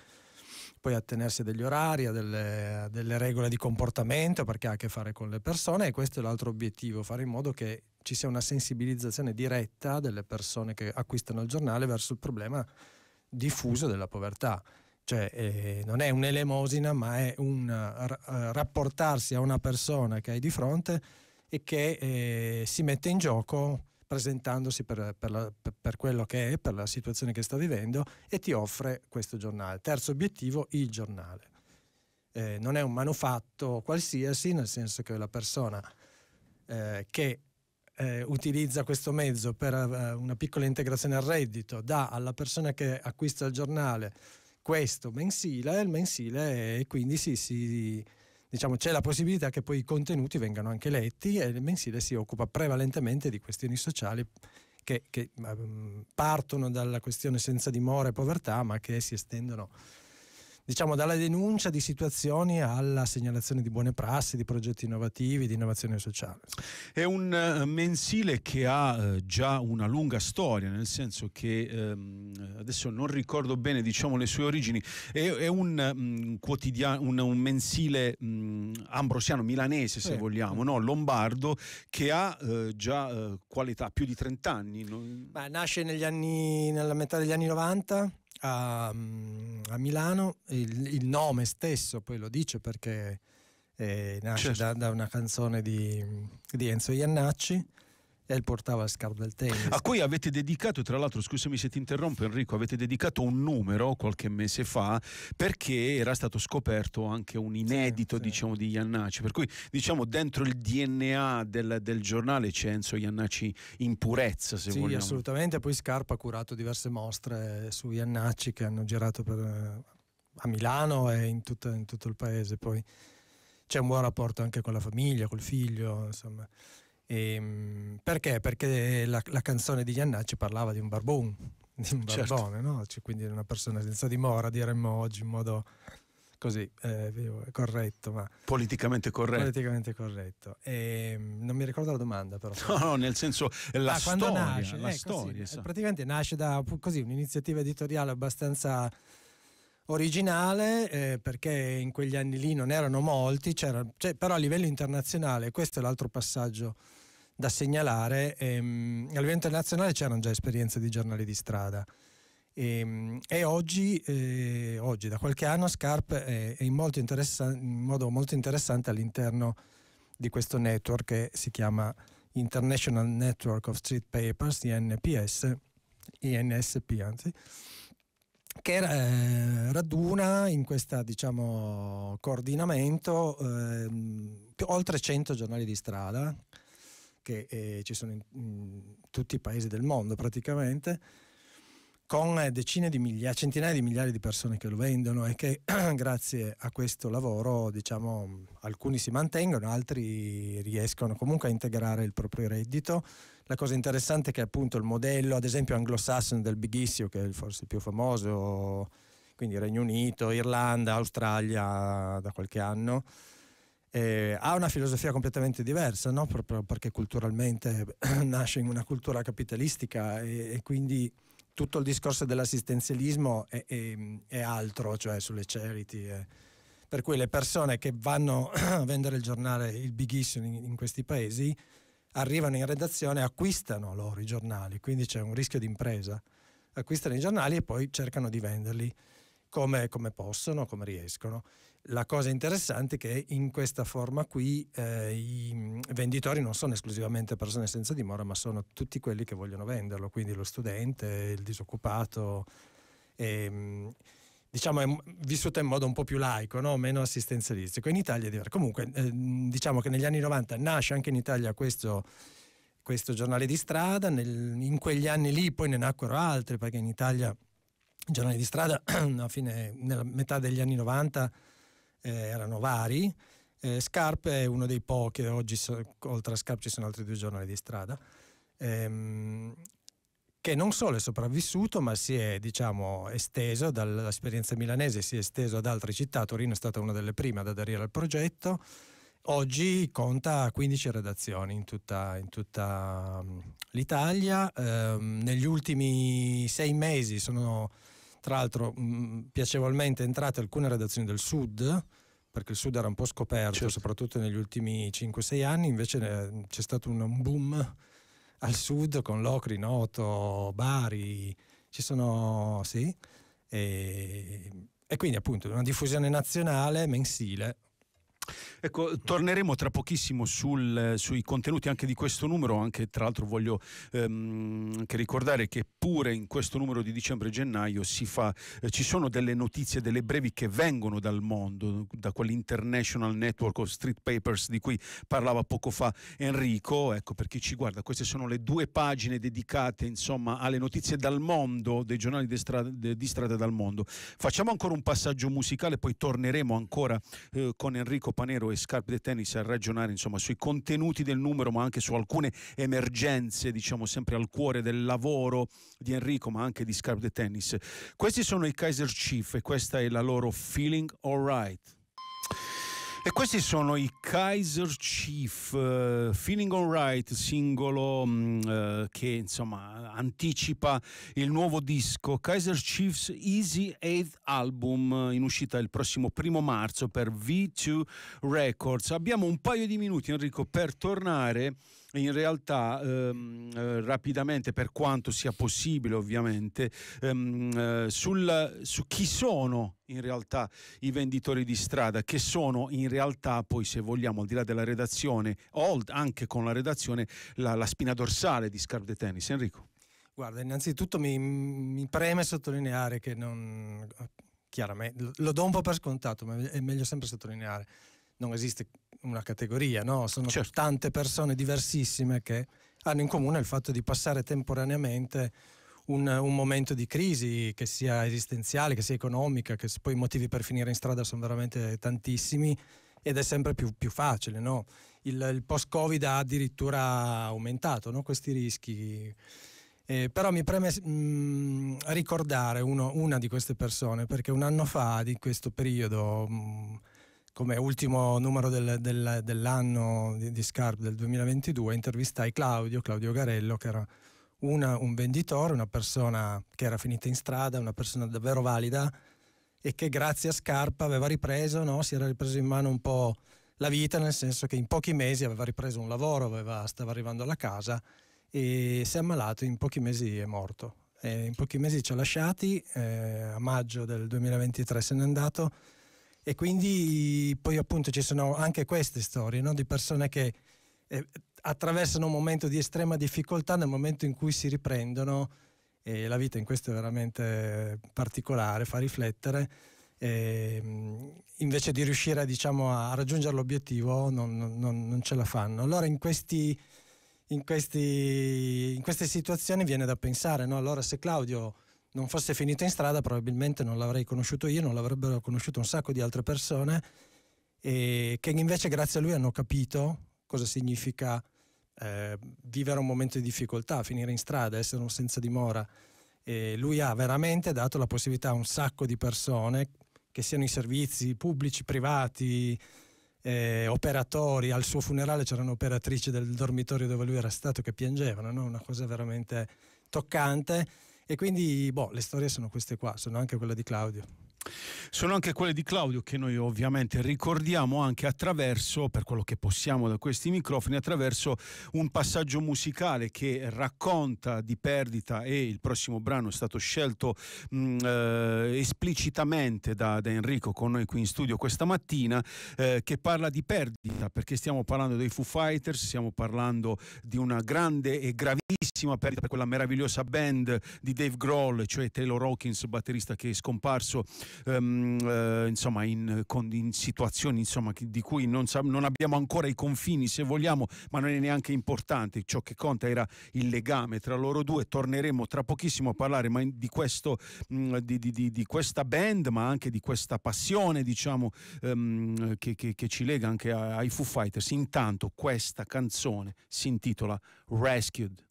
poi attenersi a degli orari, a delle, a delle regole di comportamento perché ha a che fare con le persone e questo è l'altro obiettivo, fare in modo che ci sia una sensibilizzazione diretta delle persone che acquistano il giornale verso il problema diffuso della povertà. Cioè eh, non è un'elemosina ma è un r- eh, rapportarsi a una persona che hai di fronte e che eh, si mette in gioco presentandosi per, per, la, per, quello che è, per la situazione che sta vivendo e ti offre questo giornale. Terzo obiettivo, il giornale. Eh, non è un manufatto qualsiasi, nel senso che la persona eh, che eh, utilizza questo mezzo per eh, una piccola integrazione al reddito dà alla persona che acquista il giornale questo mensile, il mensile e quindi si, si diciamo, c'è la possibilità che poi i contenuti vengano anche letti e il mensile si occupa prevalentemente di questioni sociali che, che um, partono dalla questione senza dimora e povertà ma che si estendono diciamo dalla denuncia di situazioni alla segnalazione di buone prassi, di progetti innovativi, di innovazione sociale. È un eh, mensile che ha eh, già una lunga storia, nel senso che ehm, adesso non ricordo bene diciamo, le sue origini, è, un, mh, mm, un, un, mensile mm, ambrosiano, milanese se eh, vogliamo, No? lombardo, che ha eh, già qualità più di 30 anni. Non... nasce negli anni, nella metà degli anni 90 a, a Milano, il, il, nome stesso poi lo dice perché eh, nasce certo. da, da, una canzone di, di Enzo Iannacci e portava il scarto del tennis. A cui avete dedicato, tra l'altro, scusami se ti interrompo Enrico, avete dedicato un numero qualche mese fa perché era stato scoperto anche un inedito sì, diciamo, sì. di Iannacci, per cui diciamo dentro il DNA del, del giornale c'è Enzo Iannacci in purezza, se sì, vogliamo. assolutamente, poi Scarpa ha curato diverse mostre su Iannacci che hanno girato per, eh, a Milano e in, tutta, in tutto il paese, poi c'è un buon rapporto anche con la famiglia, col figlio, insomma. E, ehm, perché? Perché la, la canzone di Iannacci parlava di un barbone, di un certo. barbone, no? cioè, quindi una persona senza dimora, diremmo oggi in modo così eh, corretto, ma politicamente corretto. Politicamente corretto. E, ehm, non mi ricordo la domanda, però. No, no nel senso la ah, storia, nasce, la eh, storia così, so. praticamente nasce da così, un'iniziativa editoriale abbastanza originale eh, perché in quegli anni lì non erano molti, cioè, però a livello internazionale, questo è l'altro passaggio da segnalare. Ehm, a livello internazionale c'erano già esperienze di giornali di strada. E, ehm, e oggi, eh, oggi, da qualche anno, Scarp è, eh, è in, in, modo molto interessante all'interno di questo network che si chiama International Network of Street Papers, INPS, INSP anzi, che eh, raduna in questo diciamo, coordinamento eh, oltre 100 giornali di strada che eh, ci sono in, in tutti i paesi del mondo praticamente, con eh, decine di migliaia, centinaia di migliaia di persone che lo vendono e che grazie a questo lavoro diciamo alcuni si mantengono, altri riescono comunque a integrare il proprio reddito. La cosa interessante è che appunto il modello ad esempio anglosassone del Big Issue che è forse il più famoso, quindi Regno Unito, Irlanda, Australia da qualche anno, eh, ha una filosofia completamente diversa, no? proprio perché culturalmente nasce in una cultura capitalistica e, e quindi tutto il discorso dell'assistenzialismo è, è, è altro, cioè sulle charity. Eh. Per cui le persone che vanno a vendere il giornale, il Big Issue in, in questi paesi, arrivano in redazione, e acquistano loro i giornali, quindi c'è un rischio di impresa. Acquistano i giornali e poi cercano di venderli come, come possono, come riescono. La cosa interessante è che in questa forma qui eh, i venditori non sono esclusivamente persone senza dimora, ma sono tutti quelli che vogliono venderlo, quindi lo studente, il disoccupato. E, diciamo, è vissuta in modo un po' più laico, no? meno assistenzialistico. In Italia è diverso. Comunque, eh, diciamo che negli anni 90 nasce anche in Italia questo, questo giornale di strada, Nel, in quegli anni lì poi ne nacquero altri, perché in Italia i giornali di strada, a fine, nella metà degli anni 90, eh, erano vari. Eh, Scarp è uno dei pochi, oggi so, oltre a Scarp ci sono altri due giornali di strada, ehm, che non solo è sopravvissuto ma si è diciamo, esteso dall'esperienza milanese, si è esteso ad altre città, Torino è stata una delle prime ad aderire al progetto. Oggi conta 15 redazioni in tutta, in tutta mm, l'Italia. Eh, negli ultimi sei mesi sono tra l'altro mh, mm, piacevolmente entrate alcune redazioni del sud, perché il sud era un po' scoperto, certo. soprattutto negli ultimi 5-6 anni, invece eh, c'è stato un boom al sud con Locri, Noto, Bari, ci sono... sì. E, e quindi appunto una diffusione nazionale mensile Ecco, torneremo tra pochissimo sul, sui contenuti anche di questo numero, anche tra l'altro voglio ehm, anche ricordare che pure in questo numero di dicembre e gennaio fa, eh, ci sono delle notizie, delle brevi che vengono dal mondo, da quell'International Network of Street Papers di cui parlava poco fa Enrico, ecco per chi ci guarda, queste sono le due pagine dedicate insomma alle notizie dal mondo, dei giornali di strada, di strada dal mondo. Facciamo ancora un passaggio musicale, poi torneremo ancora eh, con Enrico Copanero e Scarpe de Tennis a ragionare insomma, sui contenuti del numero ma anche su alcune emergenze diciamo sempre al cuore del lavoro di Enrico ma anche di Scarpe de Tennis questi sono i Kaiser Chief e questa è la loro Feeling Alright e questi sono i Kaiser Chief, uh, Feeling Alright, singolo um, uh, che insomma anticipa il nuovo disco Kaiser Chiefs Easy 8 Album eh, in uscita il prossimo primo marzo per V2 Records. Abbiamo un paio di minuti Enrico per tornare in realtà ehm, eh, rapidamente, per quanto sia possibile ovviamente, ehm, eh, sul, su chi sono in realtà i venditori di strada, che sono in realtà poi, se vogliamo, al di là della redazione, old, anche con la redazione, la, la spina dorsale di Scarp de Tennis. Enrico. Guarda, innanzitutto mi, mi preme sottolineare che non, eh, chiaramente, lo do un po' per scontato, ma è meglio sempre sottolineare, non esiste una categoria, no? sono certo. tante persone diversissime che hanno in comune il fatto di passare temporaneamente un, un, momento di crisi, che sia esistenziale, che sia economica, che poi i motivi per finire in strada sono veramente tantissimi ed è sempre più, più facile. No? Il, il, post-Covid ha addirittura aumentato no? questi rischi. Eh, però mi preme mh, mm, ricordare uno, una di queste persone perché un anno fa di questo periodo mh, mm, come ultimo numero del, del, dell'anno di, di, Scarp del 2022, intervistai Claudio, Claudio Garello, che era una, un venditore, una persona che era finita in strada, una persona davvero valida e che grazie a Scarp aveva ripreso, no? si era ripreso in mano un po' la vita, nel senso che in pochi mesi aveva ripreso un lavoro, aveva, stava arrivando alla casa e si è ammalato, in pochi mesi è morto. E eh, in pochi mesi ci ha lasciati, eh, a maggio del 2023 se n'è andato e quindi poi appunto ci sono anche queste storie no? di persone che eh, attraversano un momento di estrema difficoltà nel momento in cui si riprendono e la vita in questo è veramente particolare, fa riflettere. E, ehm, invece di riuscire diciamo, a raggiungere l'obiettivo non, non, non, ce la fanno. Allora in, questi, in, questi, in queste situazioni viene da pensare, no? allora se Claudio non fosse finita in strada probabilmente non l'avrei conosciuto io, non l'avrebbero conosciuto un sacco di altre persone e che invece grazie a lui hanno capito cosa significa eh, vivere un momento di difficoltà, finire in strada, essere un senza dimora. E lui ha veramente dato la possibilità a un sacco di persone, che siano i servizi pubblici, privati, eh, operatori, al suo funerale c'erano operatrici del dormitorio dove lui era stato che piangevano, no? una cosa veramente toccante e quindi boh, le storie sono queste qua, sono anche quella di Claudio. Sono anche quelle di Claudio che noi ovviamente ricordiamo anche attraverso, per quello che possiamo da questi microfoni, attraverso un passaggio musicale che racconta di perdita e il prossimo brano è stato scelto mh, mm, eh, esplicitamente da, da, Enrico con noi qui in studio questa mattina, eh, che parla di perdita perché stiamo parlando dei Foo Fighters, stiamo parlando di una grande e gravissima perdita per quella meravigliosa band di Dave Grohl, cioè Taylor Hawkins, batterista che è scomparso ehm, eh, insomma, in, in situazioni insomma, di cui non, non, abbiamo ancora i confini, se vogliamo, ma non è neanche importante. Ciò che conta era il legame tra loro due. Torneremo tra pochissimo a parlare di, questo, mh, mm, di, di, di, questa band, ma anche di questa passione diciamo, ehm, che, che, che, ci lega anche ai Foo Fighters. Intanto questa canzone si intitola Rescued.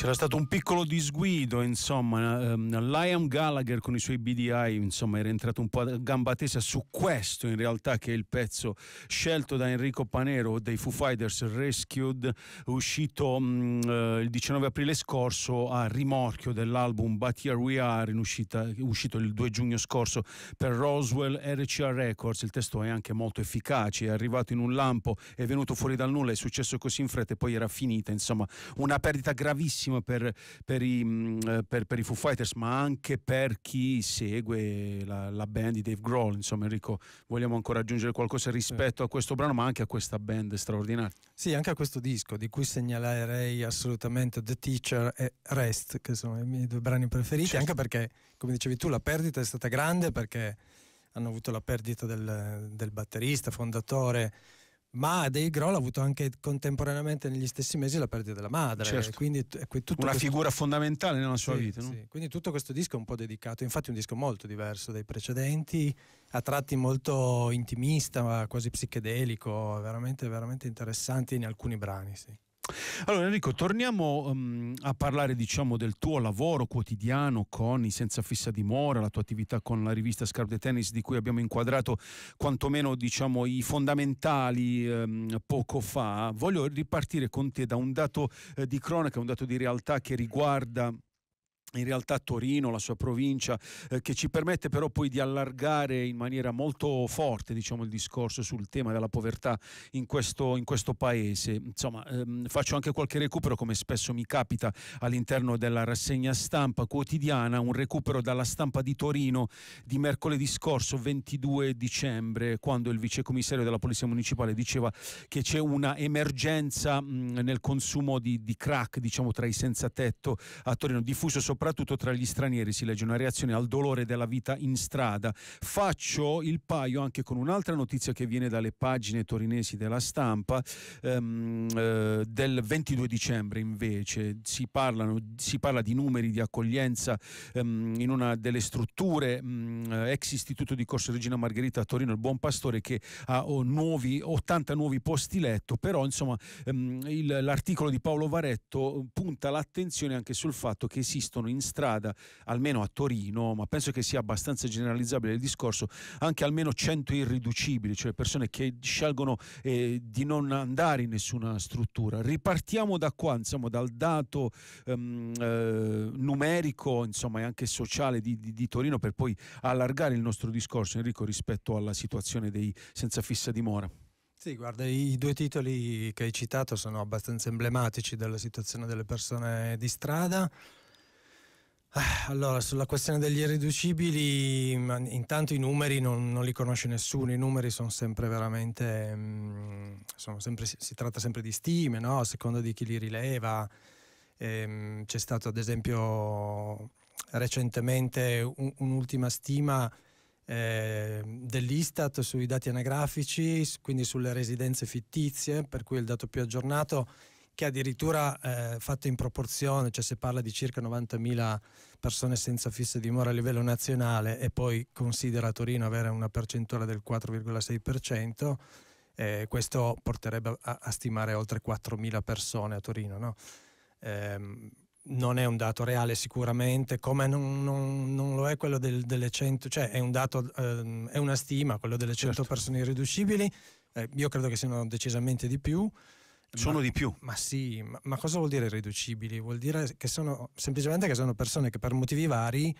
C'era stato un piccolo disguido, insomma, um, Liam Gallagher con i suoi BDI, insomma, era entrato un po' a gamba tesa su questo, in realtà, che è il pezzo scelto da Enrico Panero dei Foo Fighters Rescued, uscito um, uh, il 19 aprile scorso a rimorchio dell'album But Here We Are, uscita, uscito il 2 giugno scorso per Roswell RCR Records. Il testo è anche molto efficace, è arrivato in un lampo, è venuto fuori dal nulla, è successo così in fretta e poi era finita, insomma, una perdita gravissima bellissima per, per, i, mm, eh, per, per, i, Foo Fighters, ma anche per chi segue la, la, band di Dave Grohl. Insomma, Enrico, vogliamo ancora aggiungere qualcosa rispetto a questo brano, ma anche a questa band straordinaria. Sì, anche a questo disco, di cui segnalerei assolutamente The Teacher e Rest, che sono i miei due brani preferiti, certo. anche perché, come dicevi tu, la perdita è stata grande perché hanno avuto la perdita del, del batterista, fondatore ma Dave Grohl ha avuto anche contemporaneamente negli stessi mesi la perdita della madre certo. quindi una questo... figura fondamentale nella sua sì, vita no? sì. quindi tutto questo disco è un po' dedicato infatti è un disco molto diverso dai precedenti a tratti molto intimista quasi psichedelico veramente, veramente interessante in alcuni brani sì. Allora Enrico, torniamo um, a parlare diciamo, del tuo lavoro quotidiano con i Senza Fissa Dimora, la tua attività con la rivista Scarp de Tennis di cui abbiamo inquadrato quantomeno diciamo, i fondamentali um, poco fa. Voglio ripartire con te da un dato eh, di cronaca, un dato di realtà che riguarda in realtà Torino, la sua provincia, eh, che ci permette però poi di allargare in maniera molto forte diciamo, il discorso sul tema della povertà in questo, in questo paese. Insomma, ehm, faccio anche qualche recupero, come spesso mi capita all'interno della rassegna stampa quotidiana, un recupero dalla stampa di Torino di mercoledì scorso, 22 dicembre, quando il vicecommissario della Polizia Municipale diceva che c'è una emergenza mh, nel consumo di, di crack diciamo, tra i senza tetto a Torino, diffuso soprattutto soprattutto tra gli stranieri si legge una reazione al dolore della vita in strada. Faccio il paio anche con un'altra notizia che viene dalle pagine torinesi della stampa ehm, eh, del 22 dicembre invece. Si, parlano, si, parla di numeri di accoglienza ehm, in una delle strutture mh, mm, ex istituto di Corso Regina Margherita a Torino, il Buon Pastore che ha oh, nuovi, 80 nuovi posti letto, però insomma ehm, il, l'articolo di Paolo Varetto eh, punta l'attenzione anche sul fatto che esistono in strada, almeno a Torino, ma penso che sia abbastanza generalizzabile il discorso, anche almeno 100 irriducibili, cioè persone che scelgono eh, di non andare in nessuna struttura. Ripartiamo da qua, insomma, dal dato ehm, eh, numerico insomma, e anche sociale di, di, di Torino per poi allargare il nostro discorso, Enrico, rispetto alla situazione dei senza fissa dimora. Sì, guarda, i due titoli che hai citato sono abbastanza emblematici della situazione delle persone di strada. Ah, allora, sulla questione degli irriducibili, intanto i numeri non, non li conosce nessuno, i numeri sono sempre veramente, mm, sono sempre, si tratta sempre di stime, no? a seconda di chi li rileva. Ehm, c'è stato ad esempio recentemente un'ultima stima ehm, dell'Istat sui dati anagrafici, quindi sulle residenze fittizie, per cui è il dato più aggiornato che addirittura eh, fatto in proporzione, cioè si parla di circa 90.000 persone senza fissa dimora a livello nazionale e poi considera Torino avere una percentuale del 4,6%, eh, questo porterebbe a, a, stimare oltre 4.000 persone a Torino. No? Eh, non è un dato reale sicuramente, come non, non, non lo è quello del, delle 100, cioè è, un dato, ehm, è una stima, quello delle 100 certo. persone irriducibili, eh, io credo che siano decisamente di più. Sono ma, di più. Ma sì, ma, ma, cosa vuol dire irriducibili? Vuol dire che sono semplicemente che sono persone che per motivi vari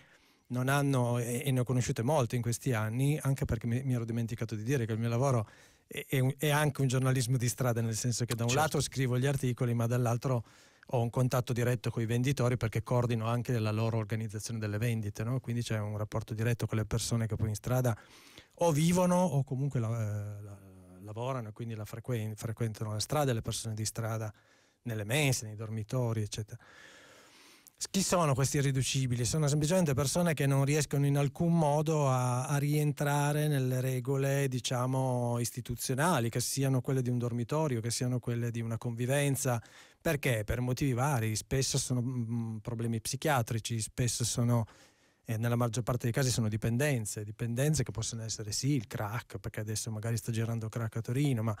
non hanno, e, e ne ho conosciute molte in questi anni, anche perché mi, mi ero dimenticato di dire che il mio lavoro è, è, anche un giornalismo di strada, nel senso che da un certo. lato scrivo gli articoli, ma dall'altro ho un contatto diretto con i venditori perché coordino anche la loro organizzazione delle vendite, no? quindi c'è un rapporto diretto con le persone che poi in strada o vivono o comunque la, eh, la lavorano e quindi la frequen- frequentano la strada, le persone di strada nelle mense, nei dormitori, eccetera. Chi sono questi irriducibili? Sono semplicemente persone che non riescono in alcun modo a, a rientrare nelle regole, diciamo, istituzionali, che siano quelle di un dormitorio, che siano quelle di una convivenza. Perché? Per motivi vari, spesso sono mh, mm, mm, problemi psichiatrici, spesso sono eh, nella maggior parte dei casi sono dipendenze, dipendenze che possono essere sì il crack, perché adesso magari sto girando crack a Torino, ma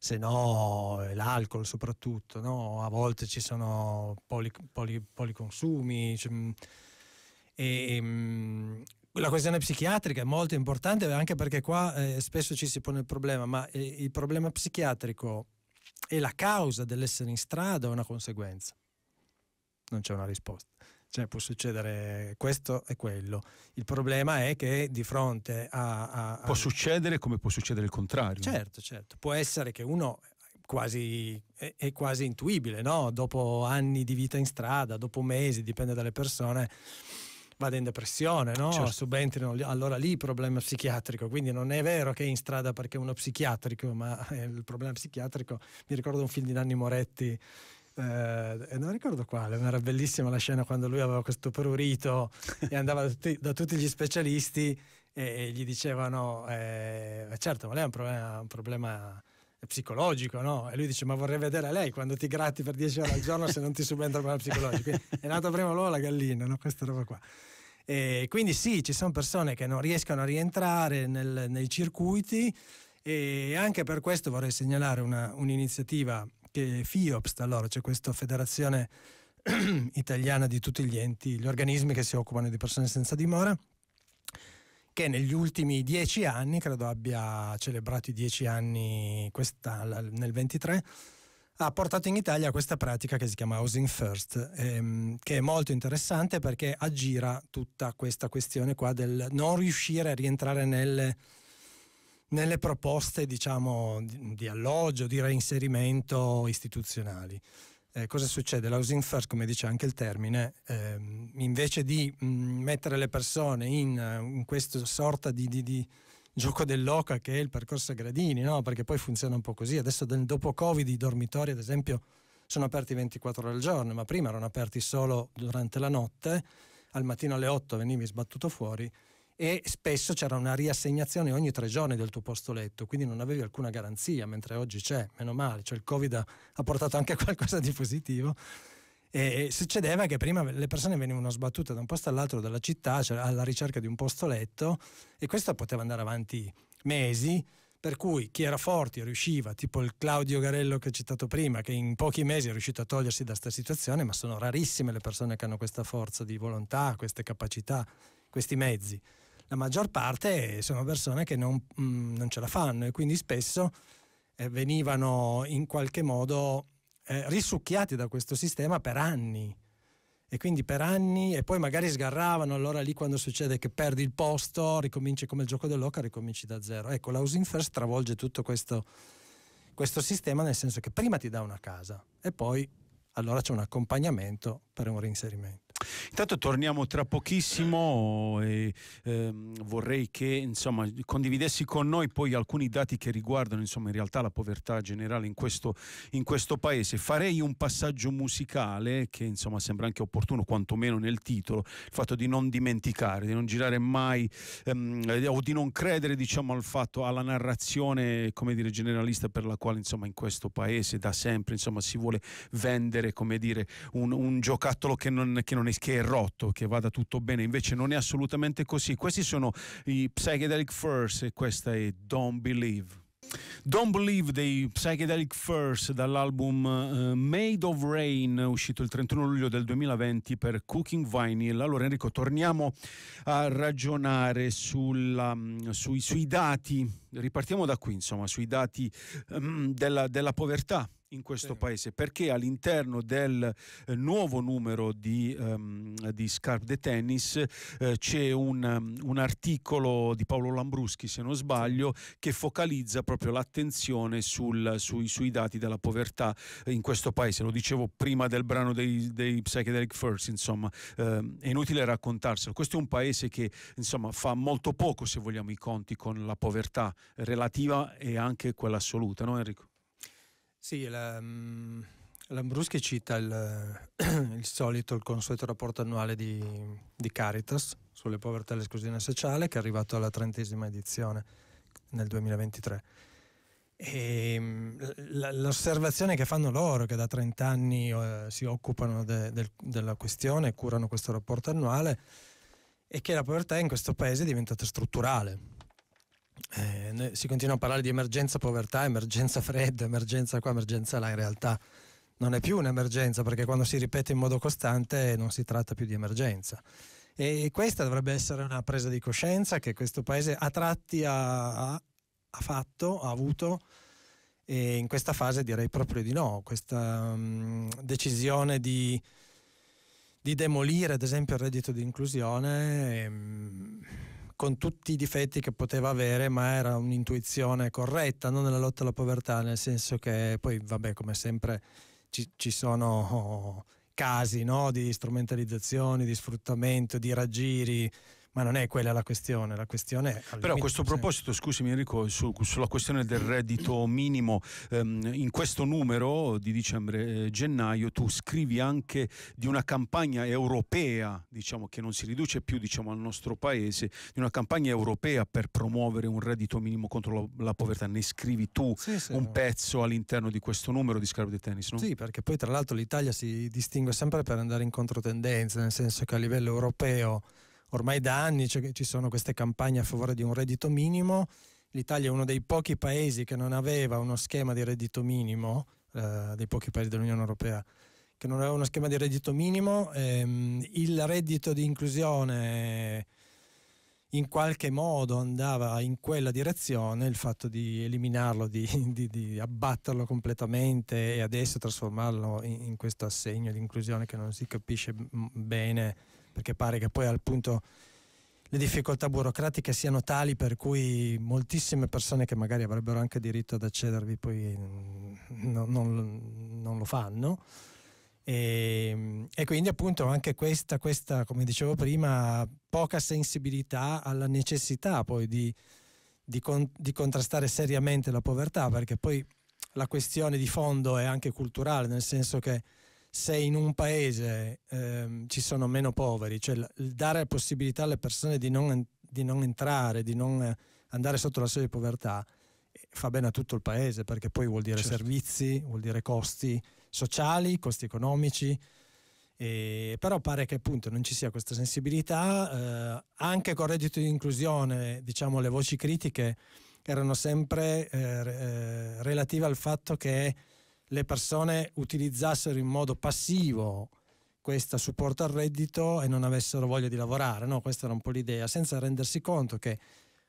se no l'alcol soprattutto, no? a volte ci sono poli, poli, policonsumi. Cioè, mm, e, e, mm, la questione psichiatrica è molto importante anche perché qua eh, spesso ci si pone il problema, ma eh, il problema psichiatrico è la causa dell'essere in strada o una conseguenza? Non c'è una risposta cioè può succedere questo e quello. Il problema è che di fronte a... a, a... Può succedere come può succedere il contrario. Certo, certo. Può essere che uno quasi, è, è quasi intuibile, no? dopo anni di vita in strada, dopo mesi, dipende dalle persone vada in depressione, no? certo. subentrino allora lì problema psichiatrico. Quindi non è vero che è in strada perché è uno psichiatrico, ma eh, il problema psichiatrico. Mi ricordo un film di Nanni Moretti eh, non ricordo quale, ma era bellissima la scena quando lui aveva questo prurito e andava da tutti, da tutti gli specialisti e, e gli dicevano, eh, eh certo, ma lei ha un problema, un problema psicologico, no? E lui dice: Ma vorrei vedere lei quando ti gratti per 10 ore al giorno se non ti subentro problema psicologico. Quindi è nata prima l'uovo la gallina, no? Questa roba qua. E quindi sì, ci sono persone che non riescono a rientrare nel, nei circuiti e anche per questo vorrei segnalare una, un'iniziativa anche FIOPS c'è questa federazione italiana di tutti gli enti, gli organismi che si occupano di persone senza dimora, che negli ultimi dieci anni, credo abbia celebrato i dieci anni questa, nel 23, ha portato in Italia questa pratica che si chiama Housing First, ehm, che è molto interessante perché aggira tutta questa questione qua del non riuscire a rientrare nelle nelle proposte diciamo, di alloggio, di reinserimento istituzionali. Eh, cosa succede? L'housing first, come dice anche il termine, ehm, invece di mh, mm, mettere le persone in, eh, in questa sorta di, di, di gioco dell'oca che è il percorso a gradini, no? perché poi funziona un po' così. Adesso dopo Covid i dormitori, ad esempio, sono aperti 24 ore al giorno, ma prima erano aperti solo durante la notte, al mattino alle 8 venivi sbattuto fuori e spesso c'era una riassegnazione ogni tre giorni del tuo posto letto, quindi non avevi alcuna garanzia, mentre oggi c'è, meno male, cioè il Covid ha portato anche qualcosa di positivo. E succedeva che prima le persone venivano sbattute da un posto all'altro della città cioè alla ricerca di un posto letto e questo poteva andare avanti mesi, per cui chi era forte riusciva, tipo il Claudio Garello che ho citato prima, che in pochi mesi è riuscito a togliersi da questa situazione, ma sono rarissime le persone che hanno questa forza di volontà, queste capacità, questi mezzi la maggior parte sono persone che non, mm, non ce la fanno e quindi spesso eh, venivano in qualche modo eh, risucchiati da questo sistema per anni. E quindi per anni, e poi magari sgarravano, allora lì quando succede che perdi il posto, ricominci come il gioco dell'oca, ricominci da zero. Ecco, l'housing first travolge tutto questo, questo sistema nel senso che prima ti dà una casa e poi allora c'è un accompagnamento per un reinserimento. Intanto torniamo tra pochissimo e ehm, vorrei che insomma, condividessi con noi poi alcuni dati che riguardano insomma, in realtà la povertà generale in questo, in questo, paese. Farei un passaggio musicale che insomma, sembra anche opportuno, quantomeno nel titolo, il fatto di non dimenticare, di non girare mai ehm, o di non credere diciamo, al fatto, alla narrazione dire, generalista per la quale in questo paese da sempre si vuole vendere dire, un, un, giocattolo che non, che non Electronics che è rotto, che vada tutto bene, invece non è assolutamente così. Questi sono i Psychedelic Furs e questa è Don't Believe. Don't Believe dei Psychedelic Furs dall'album uh, Made of Rain uscito il 31 luglio del 2020 per Cooking Vinyl. Allora Enrico torniamo a ragionare sulla, mm, sui, sui dati ripartiamo da qui, insomma, sui dati um, della, della povertà in questo sì. paese perché all'interno del eh, nuovo numero di, um, di Scarp de Tennis eh, c'è un, um, un, articolo di Paolo Lambruschi se non sbaglio che focalizza proprio l'attenzione sul, sui, sui, dati della povertà in questo paese lo dicevo prima del brano dei, dei Psychedelic First insomma è inutile raccontarselo questo è un paese che insomma fa molto poco se vogliamo i conti con la povertà relativa e anche quella assoluta, no Enrico? Sì, la, mm, Lambruschi cita il, il, solito, il consueto rapporto annuale di, di Caritas sulle povertà e l'esclusione sociale che è arrivato alla trentesima edizione nel 2023. E ehm, l'osservazione che fanno loro, che da 30 anni eh, si occupano de, del, della questione, curano questo rapporto annuale, è che la povertà in questo paese è diventata strutturale eh, si continua a parlare di emergenza povertà, emergenza fredda, emergenza qua, emergenza là, in realtà non è più un'emergenza perché quando si ripete in modo costante non si tratta più di emergenza. E questa dovrebbe essere una presa di coscienza che questo Paese a tratti ha, ha fatto, ha avuto e in questa fase direi proprio di no. Questa um, decisione di, di, demolire ad esempio il reddito di inclusione... Um, con tutti i difetti che poteva avere, ma era un'intuizione corretta, non nella lotta alla povertà, nel senso che poi, vabbè, come sempre ci, ci sono oh, casi no? di strumentalizzazioni, di sfruttamento, di raggiri, ma non è quella la questione, la questione è... Però a questo proposito, scusami Enrico, su, sulla questione del reddito minimo, ehm, in questo numero di dicembre-gennaio eh, tu scrivi anche di una campagna europea, diciamo che non si riduce più diciamo, al nostro paese, di una campagna europea per promuovere un reddito minimo contro la, la povertà, ne scrivi tu sì, sì, un no. pezzo all'interno di questo numero di Scarpe di Tennis, no? Sì, perché poi tra l'altro l'Italia si distingue sempre per andare in controtendenza, nel senso che a livello europeo ormai da anni cioè, ci sono queste campagne a favore di un reddito minimo. L'Italia è uno dei pochi paesi che non aveva uno schema di reddito minimo, eh, dei pochi paesi dell'Unione Europea che non aveva uno schema di reddito minimo. Ehm, il reddito di inclusione in qualche modo andava in quella direzione, il fatto di eliminarlo, di, di, di abbatterlo completamente e adesso trasformarlo in, in questo assegno di inclusione che non si capisce bene perché pare che poi al punto le difficoltà burocratiche siano tali per cui moltissime persone che magari avrebbero anche diritto ad accedervi poi mm, no, non, non, lo fanno. E, ehm, e, quindi appunto anche questa, questa, come dicevo prima, poca sensibilità alla necessità poi di, di, con, di contrastare seriamente la povertà, perché poi la questione di fondo è anche culturale, nel senso che se in un paese eh, ci sono meno poveri, cioè dare possibilità alle persone di non, di non entrare, di non andare sotto la soglia di povertà, eh, fa bene a tutto il paese perché poi vuol dire certo. servizi, vuol dire costi sociali, costi economici. E però pare che appunto non ci sia questa sensibilità, eh, anche con reddito di inclusione, diciamo le voci critiche erano sempre eh, eh relative al fatto che le persone utilizzassero in modo passivo questo supporto al reddito e non avessero voglia di lavorare, no? questa era un po' l'idea, senza rendersi conto che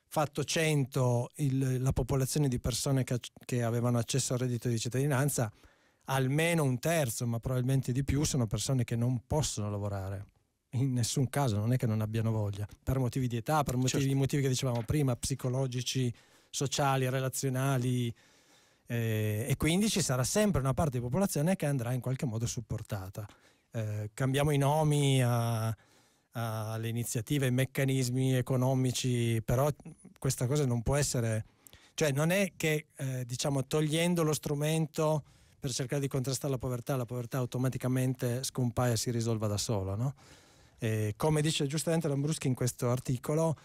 fatto 100 il, la popolazione di persone che, che avevano accesso al reddito di cittadinanza, almeno un terzo, ma probabilmente di più, sono persone che non possono lavorare. In nessun caso, non è che non abbiano voglia, per motivi di età, per motivi, certo. motivi che dicevamo prima, psicologici, sociali, relazionali, eh, e quindi ci sarà sempre una parte di popolazione che andrà in qualche modo supportata. Eh, cambiamo i nomi alle iniziative, ai meccanismi economici, però questa cosa non può essere, cioè non è che eh, diciamo togliendo lo strumento per cercare di contrastare la povertà, la povertà automaticamente scompaia e si risolva da sola. No? Eh, come dice giustamente Lambruschi in questo articolo,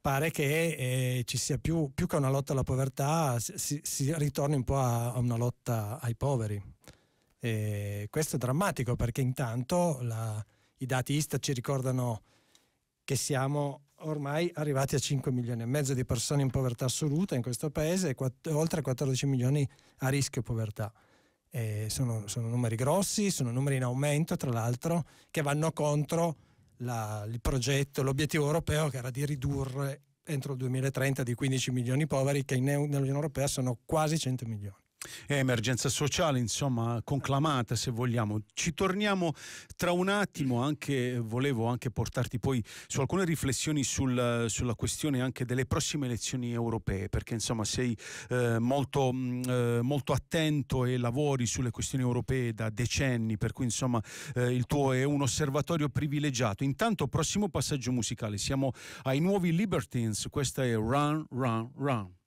pare che eh, ci sia più, più, che una lotta alla povertà, si, si ritorni un po' a, a, una lotta ai poveri. E questo è drammatico perché intanto la, i dati ISTA ci ricordano che siamo ormai arrivati a 5 milioni e mezzo di persone in povertà assoluta in questo paese e oltre 14 milioni a rischio povertà. Sono, sono, numeri grossi, sono numeri in aumento, tra l'altro, che vanno contro la, il progetto, l'obiettivo europeo che era di ridurre entro il 2030 di 15 milioni poveri che in, nell'Unione Europea sono quasi 100 milioni. È emergenza sociale, insomma, conclamata se vogliamo. Ci torniamo tra un attimo, anche, volevo anche portarti poi su alcune riflessioni sul, sulla questione anche delle prossime elezioni europee, perché insomma sei eh, molto, mh, mm, eh, molto, attento e lavori sulle questioni europee da decenni, per cui insomma eh, il tuo è un osservatorio privilegiato. Intanto prossimo passaggio musicale, siamo ai nuovi Libertines, questa è Run, Run, Run.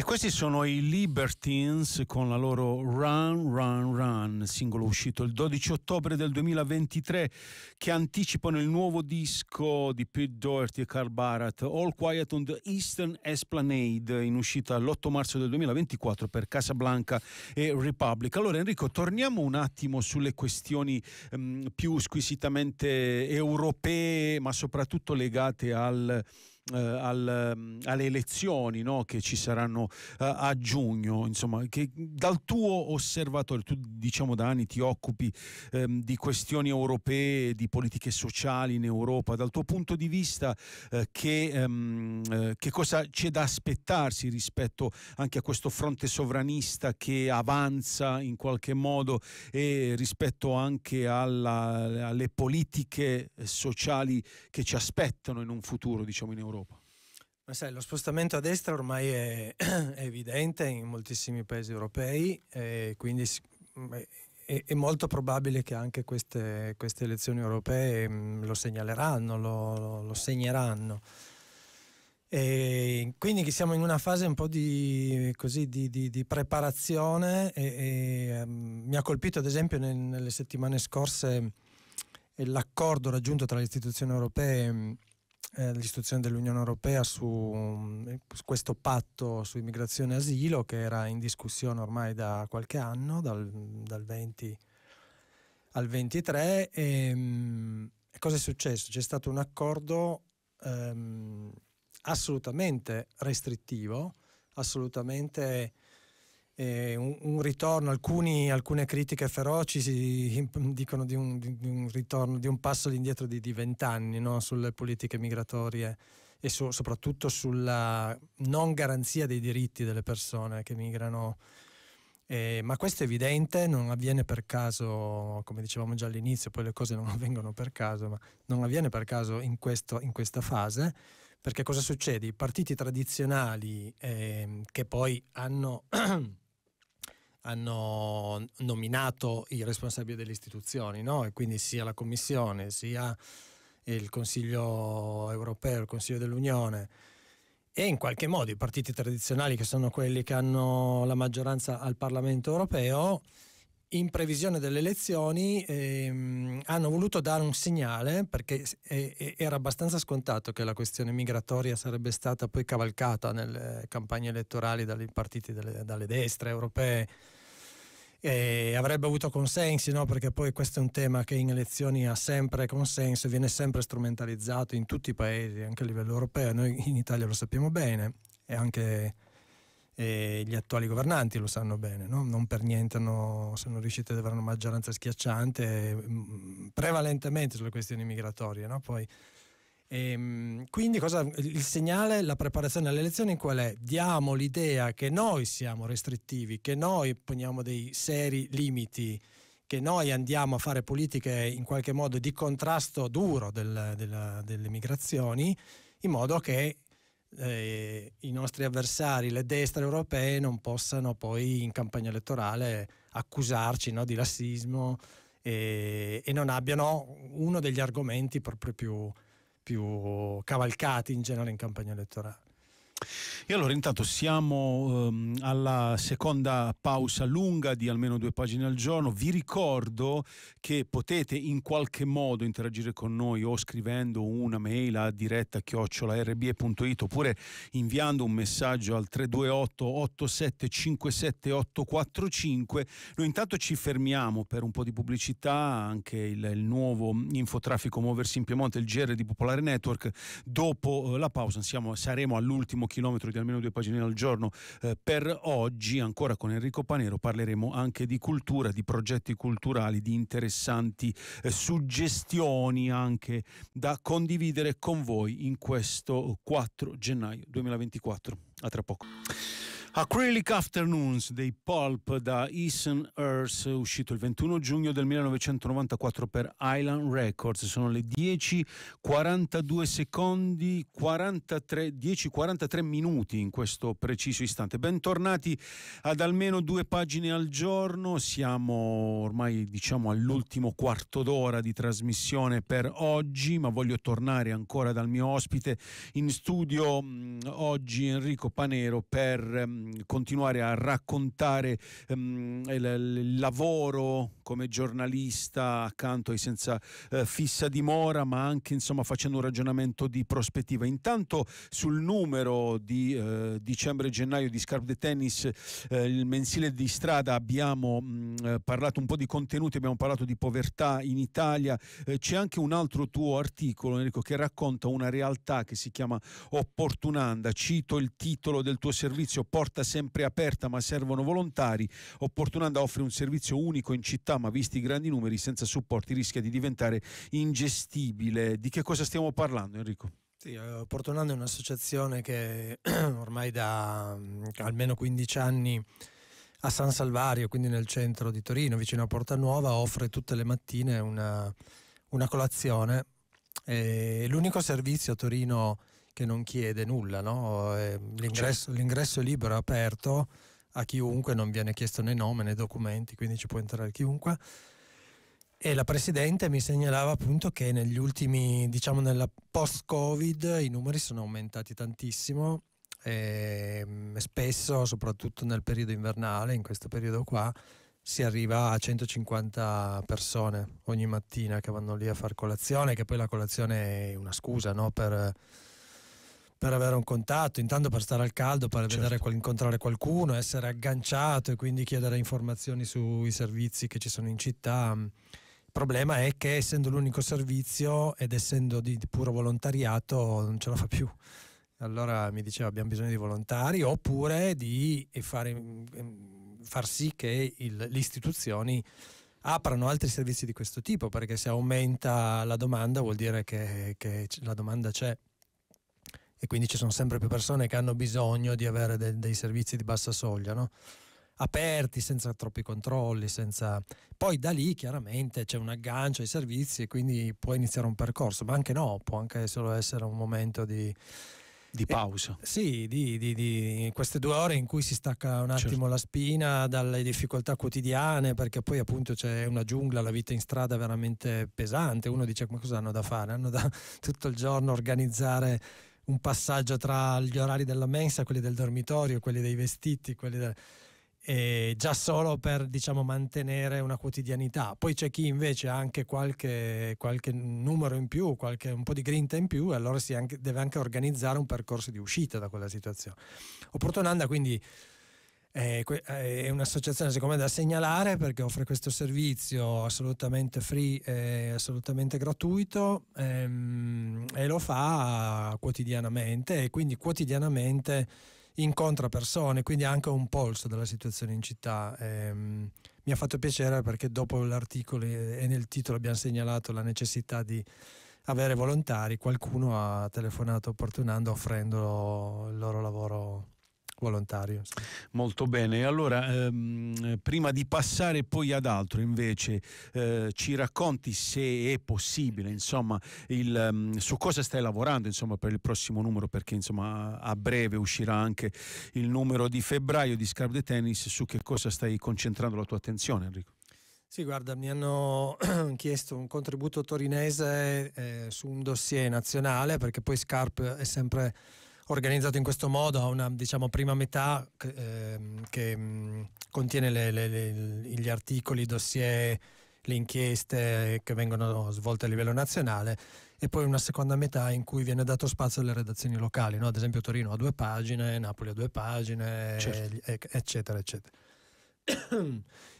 E questi sono i Libertines con la loro Run, Run, Run, singolo uscito il 12 ottobre del 2023, che anticipano il nuovo disco di Pete Doherty e Carl Barat, All Quiet on the Eastern Esplanade, in uscita l'8 marzo del 2024 per Casablanca e Republic. Allora Enrico, torniamo un attimo sulle questioni ehm, più squisitamente europee, ma soprattutto legate al eh, al, mm, alle elezioni no, che ci saranno eh, a giugno, insomma, che dal tuo osservatorio, tu diciamo da anni ti occupi ehm, di questioni europee, di politiche sociali in Europa, dal tuo punto di vista eh, che, ehm, eh, che cosa c'è da aspettarsi rispetto anche a questo fronte sovranista che avanza in qualche modo e rispetto anche alla, alle politiche sociali che ci aspettano in un futuro, diciamo, in Europa? Europa? Ma sai, lo spostamento a destra ormai è, evidente in moltissimi paesi europei e quindi è, molto probabile che anche queste, queste elezioni europee lo segnaleranno, lo, lo segneranno. E quindi siamo in una fase un po' di, così, di, di, di preparazione e, e, um, mi ha colpito ad esempio nel, nelle settimane scorse l'accordo raggiunto tra le istituzioni europee eh, l'istituzione dell'Unione Europea su, mm, su questo patto su immigrazione e asilo che era in discussione ormai da qualche anno, dal, dal 20 al 23. E, um, cosa è successo? C'è stato un accordo um, assolutamente restrittivo, assolutamente eh, un, un, ritorno, alcuni, alcune critiche feroci si, dicono di un, di un, ritorno, di un passo indietro di vent'anni no? sulle politiche migratorie e su, soprattutto sulla non garanzia dei diritti delle persone che migrano. Eh, ma questo è evidente, non avviene per caso, come dicevamo già all'inizio, poi le cose non avvengono per caso, ma non avviene per caso in, questo, in questa fase, perché cosa succede? I partiti tradizionali eh, che poi hanno hanno nominato i responsabili delle istituzioni, no? e quindi sia la Commissione, sia il Consiglio europeo, il Consiglio dell'Unione, e in qualche modo i partiti tradizionali che sono quelli che hanno la maggioranza al Parlamento europeo in previsione delle elezioni ehm, hanno voluto dare un segnale perché eh, era abbastanza scontato che la questione migratoria sarebbe stata poi cavalcata nelle campagne elettorali dai partiti delle, dalle destre europee e avrebbe avuto consensi no? perché poi questo è un tema che in elezioni ha sempre consenso viene sempre strumentalizzato in tutti i paesi anche a livello europeo noi in Italia lo sappiamo bene e anche e eh, gli attuali governanti lo sanno bene, no? non per niente hanno, sono riusciti ad avere una maggioranza schiacciante mm, prevalentemente sulle questioni migratorie. No? Poi, e, ehm, quindi cosa, il segnale, la preparazione alle elezioni qual è? Diamo l'idea che noi siamo restrittivi, che noi poniamo dei seri limiti, che noi andiamo a fare politiche in qualche modo di contrasto duro del, della, delle migrazioni, in modo che eh, i nostri avversari, le destre europee, non possano poi in campagna elettorale accusarci no, di lassismo e, e, non abbiano uno degli argomenti proprio più, più cavalcati in genere in campagna elettorale. E allora intanto siamo um, alla seconda pausa lunga di almeno due pagine al giorno. Vi ricordo che potete in qualche modo interagire con noi o scrivendo una mail a diretta chiocciolaRB.it oppure inviando un messaggio al 328 8757 845. Noi intanto ci fermiamo per un po' di pubblicità, anche il, il nuovo infotraffico Muoversi in Piemonte, il GR di Popolare Network. Dopo uh, la pausa siamo, saremo all'ultimo chilometro di almeno due pagine al giorno. Eh, per oggi, ancora con Enrico Panero, parleremo anche di cultura, di progetti culturali, di interessanti eh, suggestioni anche da condividere con voi in questo 4 gennaio 2024. A tra poco. Acrylic Afternoons dei Pulp da Eason Earth, uscito il 21 giugno del 1994 per Island Records. Sono le 10.42 secondi, 43, 10.43 minuti in questo preciso istante. Bentornati ad almeno due pagine al giorno. Siamo ormai diciamo all'ultimo quarto d'ora di trasmissione per oggi, ma voglio tornare ancora dal mio ospite in studio mm, oggi Enrico Panero per mm, continuare a raccontare ehm, il, il, lavoro come giornalista accanto ai senza eh, fissa dimora, ma anche insomma facendo un ragionamento di prospettiva. Intanto sul numero di eh, dicembre gennaio di Scarp de Tennis, eh, il mensile di strada, abbiamo mh, eh, parlato un po' di contenuti, abbiamo parlato di povertà in Italia. Eh, c'è anche un altro tuo articolo, Enrico, che racconta una realtà che si chiama Opportunanda. Cito il titolo del tuo servizio, Porta porta sempre aperta ma servono volontari. Opportunanda offre un servizio unico in città ma visti i grandi numeri senza supporti rischia di diventare ingestibile. Di che cosa stiamo parlando Enrico? Sì, eh, Portonando è un'associazione che ormai da mm, almeno 15 anni a San Salvario, quindi nel centro di Torino, vicino a Porta Nuova, offre tutte le mattine una, una colazione. E l'unico servizio a Torino che non chiede nulla, no? Eh, l'ingresso, certo. l'ingresso libero è aperto a chiunque, non viene chiesto né nome né documenti, quindi ci può entrare chiunque. E la Presidente mi segnalava appunto che negli ultimi, diciamo nella post-Covid, i numeri sono aumentati tantissimo ehm, e spesso, soprattutto nel periodo invernale, in questo periodo qua, si arriva a 150 persone ogni mattina che vanno lì a fare colazione, che poi la colazione è una scusa no? per per avere un contatto, intanto per stare al caldo, per certo. vedere, incontrare qualcuno, essere agganciato e quindi chiedere informazioni sui servizi che ci sono in città. Il problema è che essendo l'unico servizio ed essendo di puro volontariato non ce la fa più. Allora mi diceva abbiamo bisogno di volontari oppure di fare, far sì che il, le istituzioni aprano altri servizi di questo tipo perché se aumenta la domanda vuol dire che, che la domanda c'è e quindi ci sono sempre più persone che hanno bisogno di avere de- dei servizi di bassa soglia, no? aperti, senza troppi controlli, senza... poi da lì chiaramente c'è un aggancio ai servizi e quindi può iniziare un percorso, ma anche no, può anche solo essere un momento di... Di eh, pausa. Eh, sì, di, di, di, queste due ore in cui si stacca un certo. attimo certo. la spina dalle difficoltà quotidiane, perché poi appunto c'è una giungla, la vita in strada è veramente pesante. Uno dice: Ma cosa hanno da fare? Hanno da tutto il giorno organizzare un passaggio tra gli orari della mensa, quelli del dormitorio, quelli dei vestiti, quelli del... E già solo per diciamo, mantenere una quotidianità. Poi c'è chi invece ha anche qualche, qualche numero in più, qualche, un po' di grinta in più, e allora anche, deve anche organizzare un percorso di uscita da quella situazione. Opportunanda quindi eh, eh, è un'associazione secondo me da segnalare perché offre questo servizio assolutamente free e assolutamente gratuito ehm, e lo fa quotidianamente e quindi quotidianamente incontra persone, quindi ha anche un polso della situazione in città. Ehm, mi ha fatto piacere perché dopo l'articolo e nel titolo abbiamo segnalato la necessità di avere volontari, qualcuno ha telefonato opportunando offrendo il loro lavoro volontario. Sì. Molto bene, allora ehm, prima di passare poi ad altro invece eh, ci racconti se è possibile insomma il, um, su cosa stai lavorando insomma per il prossimo numero perché insomma a breve uscirà anche il numero di febbraio di Scarp de Tennis su che cosa stai concentrando la tua attenzione Enrico? Sì, guarda, mi hanno chiesto un contributo torinese eh, su un dossier nazionale, perché poi Scarp è sempre organizzato in questo modo ha una diciamo, prima metà eh, che mh, contiene le, le, le, gli articoli, i dossier, le inchieste che vengono svolte a livello nazionale e poi una seconda metà in cui viene dato spazio alle redazioni locali, no? ad esempio Torino ha due pagine, Napoli ha due pagine, certo. eccetera, eccetera.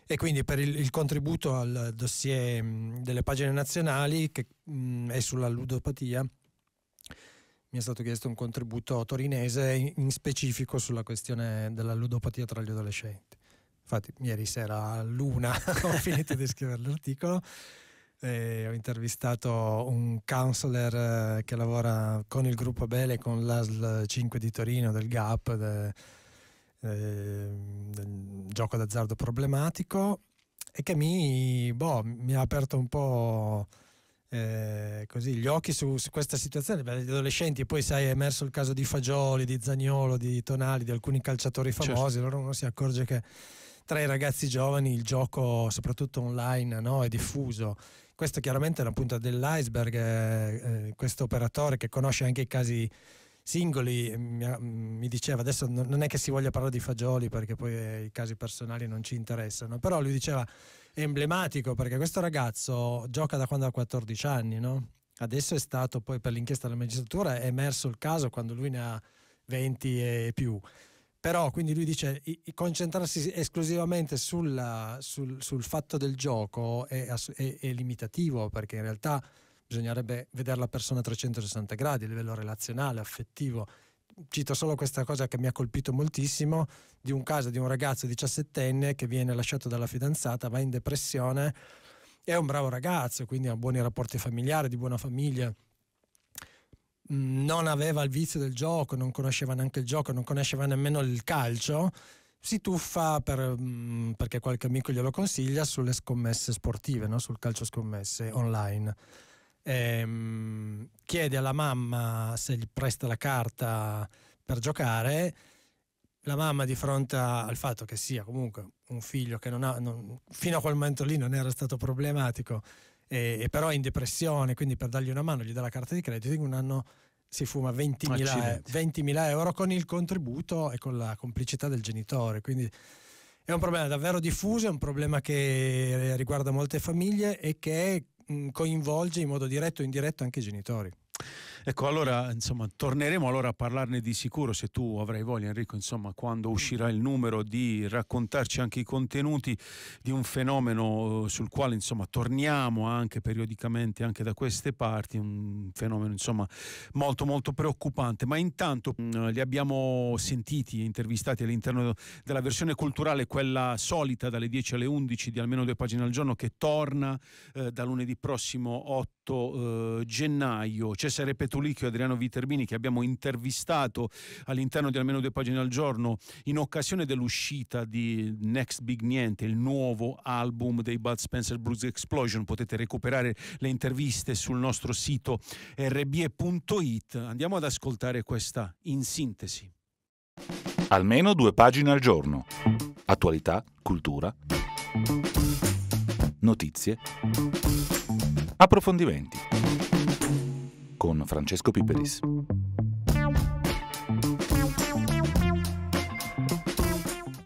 e quindi per il, il, contributo al dossier delle pagine nazionali che mh, è sulla ludopatia mi è stato chiesto un contributo torinese in specifico sulla questione della ludopatia tra gli adolescenti. Infatti, ieri sera all'una ho finito di scrivere l'articolo. E ho intervistato un counselor eh, che lavora con il gruppo Bele, con l'ASL 5 di Torino, del GAP, de, eh, del gioco d'azzardo problematico, e che mi, boh, mi ha aperto un po' Eh, così, gli occhi su, su questa situazione beh, gli adolescenti e poi sai è emerso il caso di Fagioli, di Zagnolo, di Tonali, di alcuni calciatori certo. famosi, certo. allora uno si accorge che tra i ragazzi giovani il gioco soprattutto online no, è diffuso. Questo chiaramente è la punta dell'iceberg, eh, eh, questo operatore che conosce anche i casi singoli mi, mi, diceva adesso non è che si voglia parlare di fagioli perché poi eh, i casi personali non ci interessano però lui diceva emblematico perché questo ragazzo gioca da quando ha 14 anni, no? Adesso è stato poi per l'inchiesta della magistratura è emerso il caso quando lui ne ha 20 e più. Però quindi lui dice concentrarsi esclusivamente sulla, sul, sul, fatto del gioco è, è, è limitativo perché in realtà bisognerebbe vedere la persona a 360 gradi a livello relazionale, affettivo cito solo questa cosa che mi ha colpito moltissimo, di un caso di un ragazzo diciassettenne che viene lasciato dalla fidanzata, va in depressione, è un bravo ragazzo, quindi ha buoni rapporti familiari, di buona famiglia, non aveva il vizio del gioco, non conosceva neanche il gioco, non conosceva nemmeno il calcio, si tuffa per, mm, perché qualche amico glielo consiglia sulle scommesse sportive, no? sul calcio scommesse online ehm, chiede alla mamma se gli presta la carta per giocare. La mamma di fronte al fatto che sia comunque un figlio che non ha, non, fino a quel momento lì non era stato problematico, e, e però è in depressione, quindi per dargli una mano gli dà la carta di credito, in un anno si fuma 20.000, 20.000, euro con il contributo e con la complicità del genitore. Quindi è un problema davvero diffuso, è un problema che riguarda molte famiglie e che Mm, coinvolge in modo diretto o indiretto anche i genitori. Ecco, allora, insomma, torneremo allora a parlarne di sicuro, se tu avrai voglia Enrico, insomma, quando mm. uscirà il numero di raccontarci anche i contenuti di un fenomeno eh, sul quale, insomma, torniamo anche periodicamente anche da queste parti, un fenomeno, insomma, molto molto preoccupante, ma intanto mh, mm, li abbiamo sentiti e intervistati all'interno della versione culturale, quella solita dalle 10 alle 11 di almeno due pagine al giorno che torna eh, da lunedì prossimo 8 eh, gennaio. Cesare Pezzini Tulicchio e Adriano Viterbini che abbiamo intervistato all'interno di almeno due pagine al giorno in occasione dell'uscita di Next Big Niente, il nuovo album dei Bud Spencer Blues Explosion. Potete recuperare le interviste sul nostro sito rbe.it. Andiamo ad ascoltare questa in sintesi. Almeno due pagine al giorno. Attualità, cultura, notizie, approfondimenti con Francesco Piperis.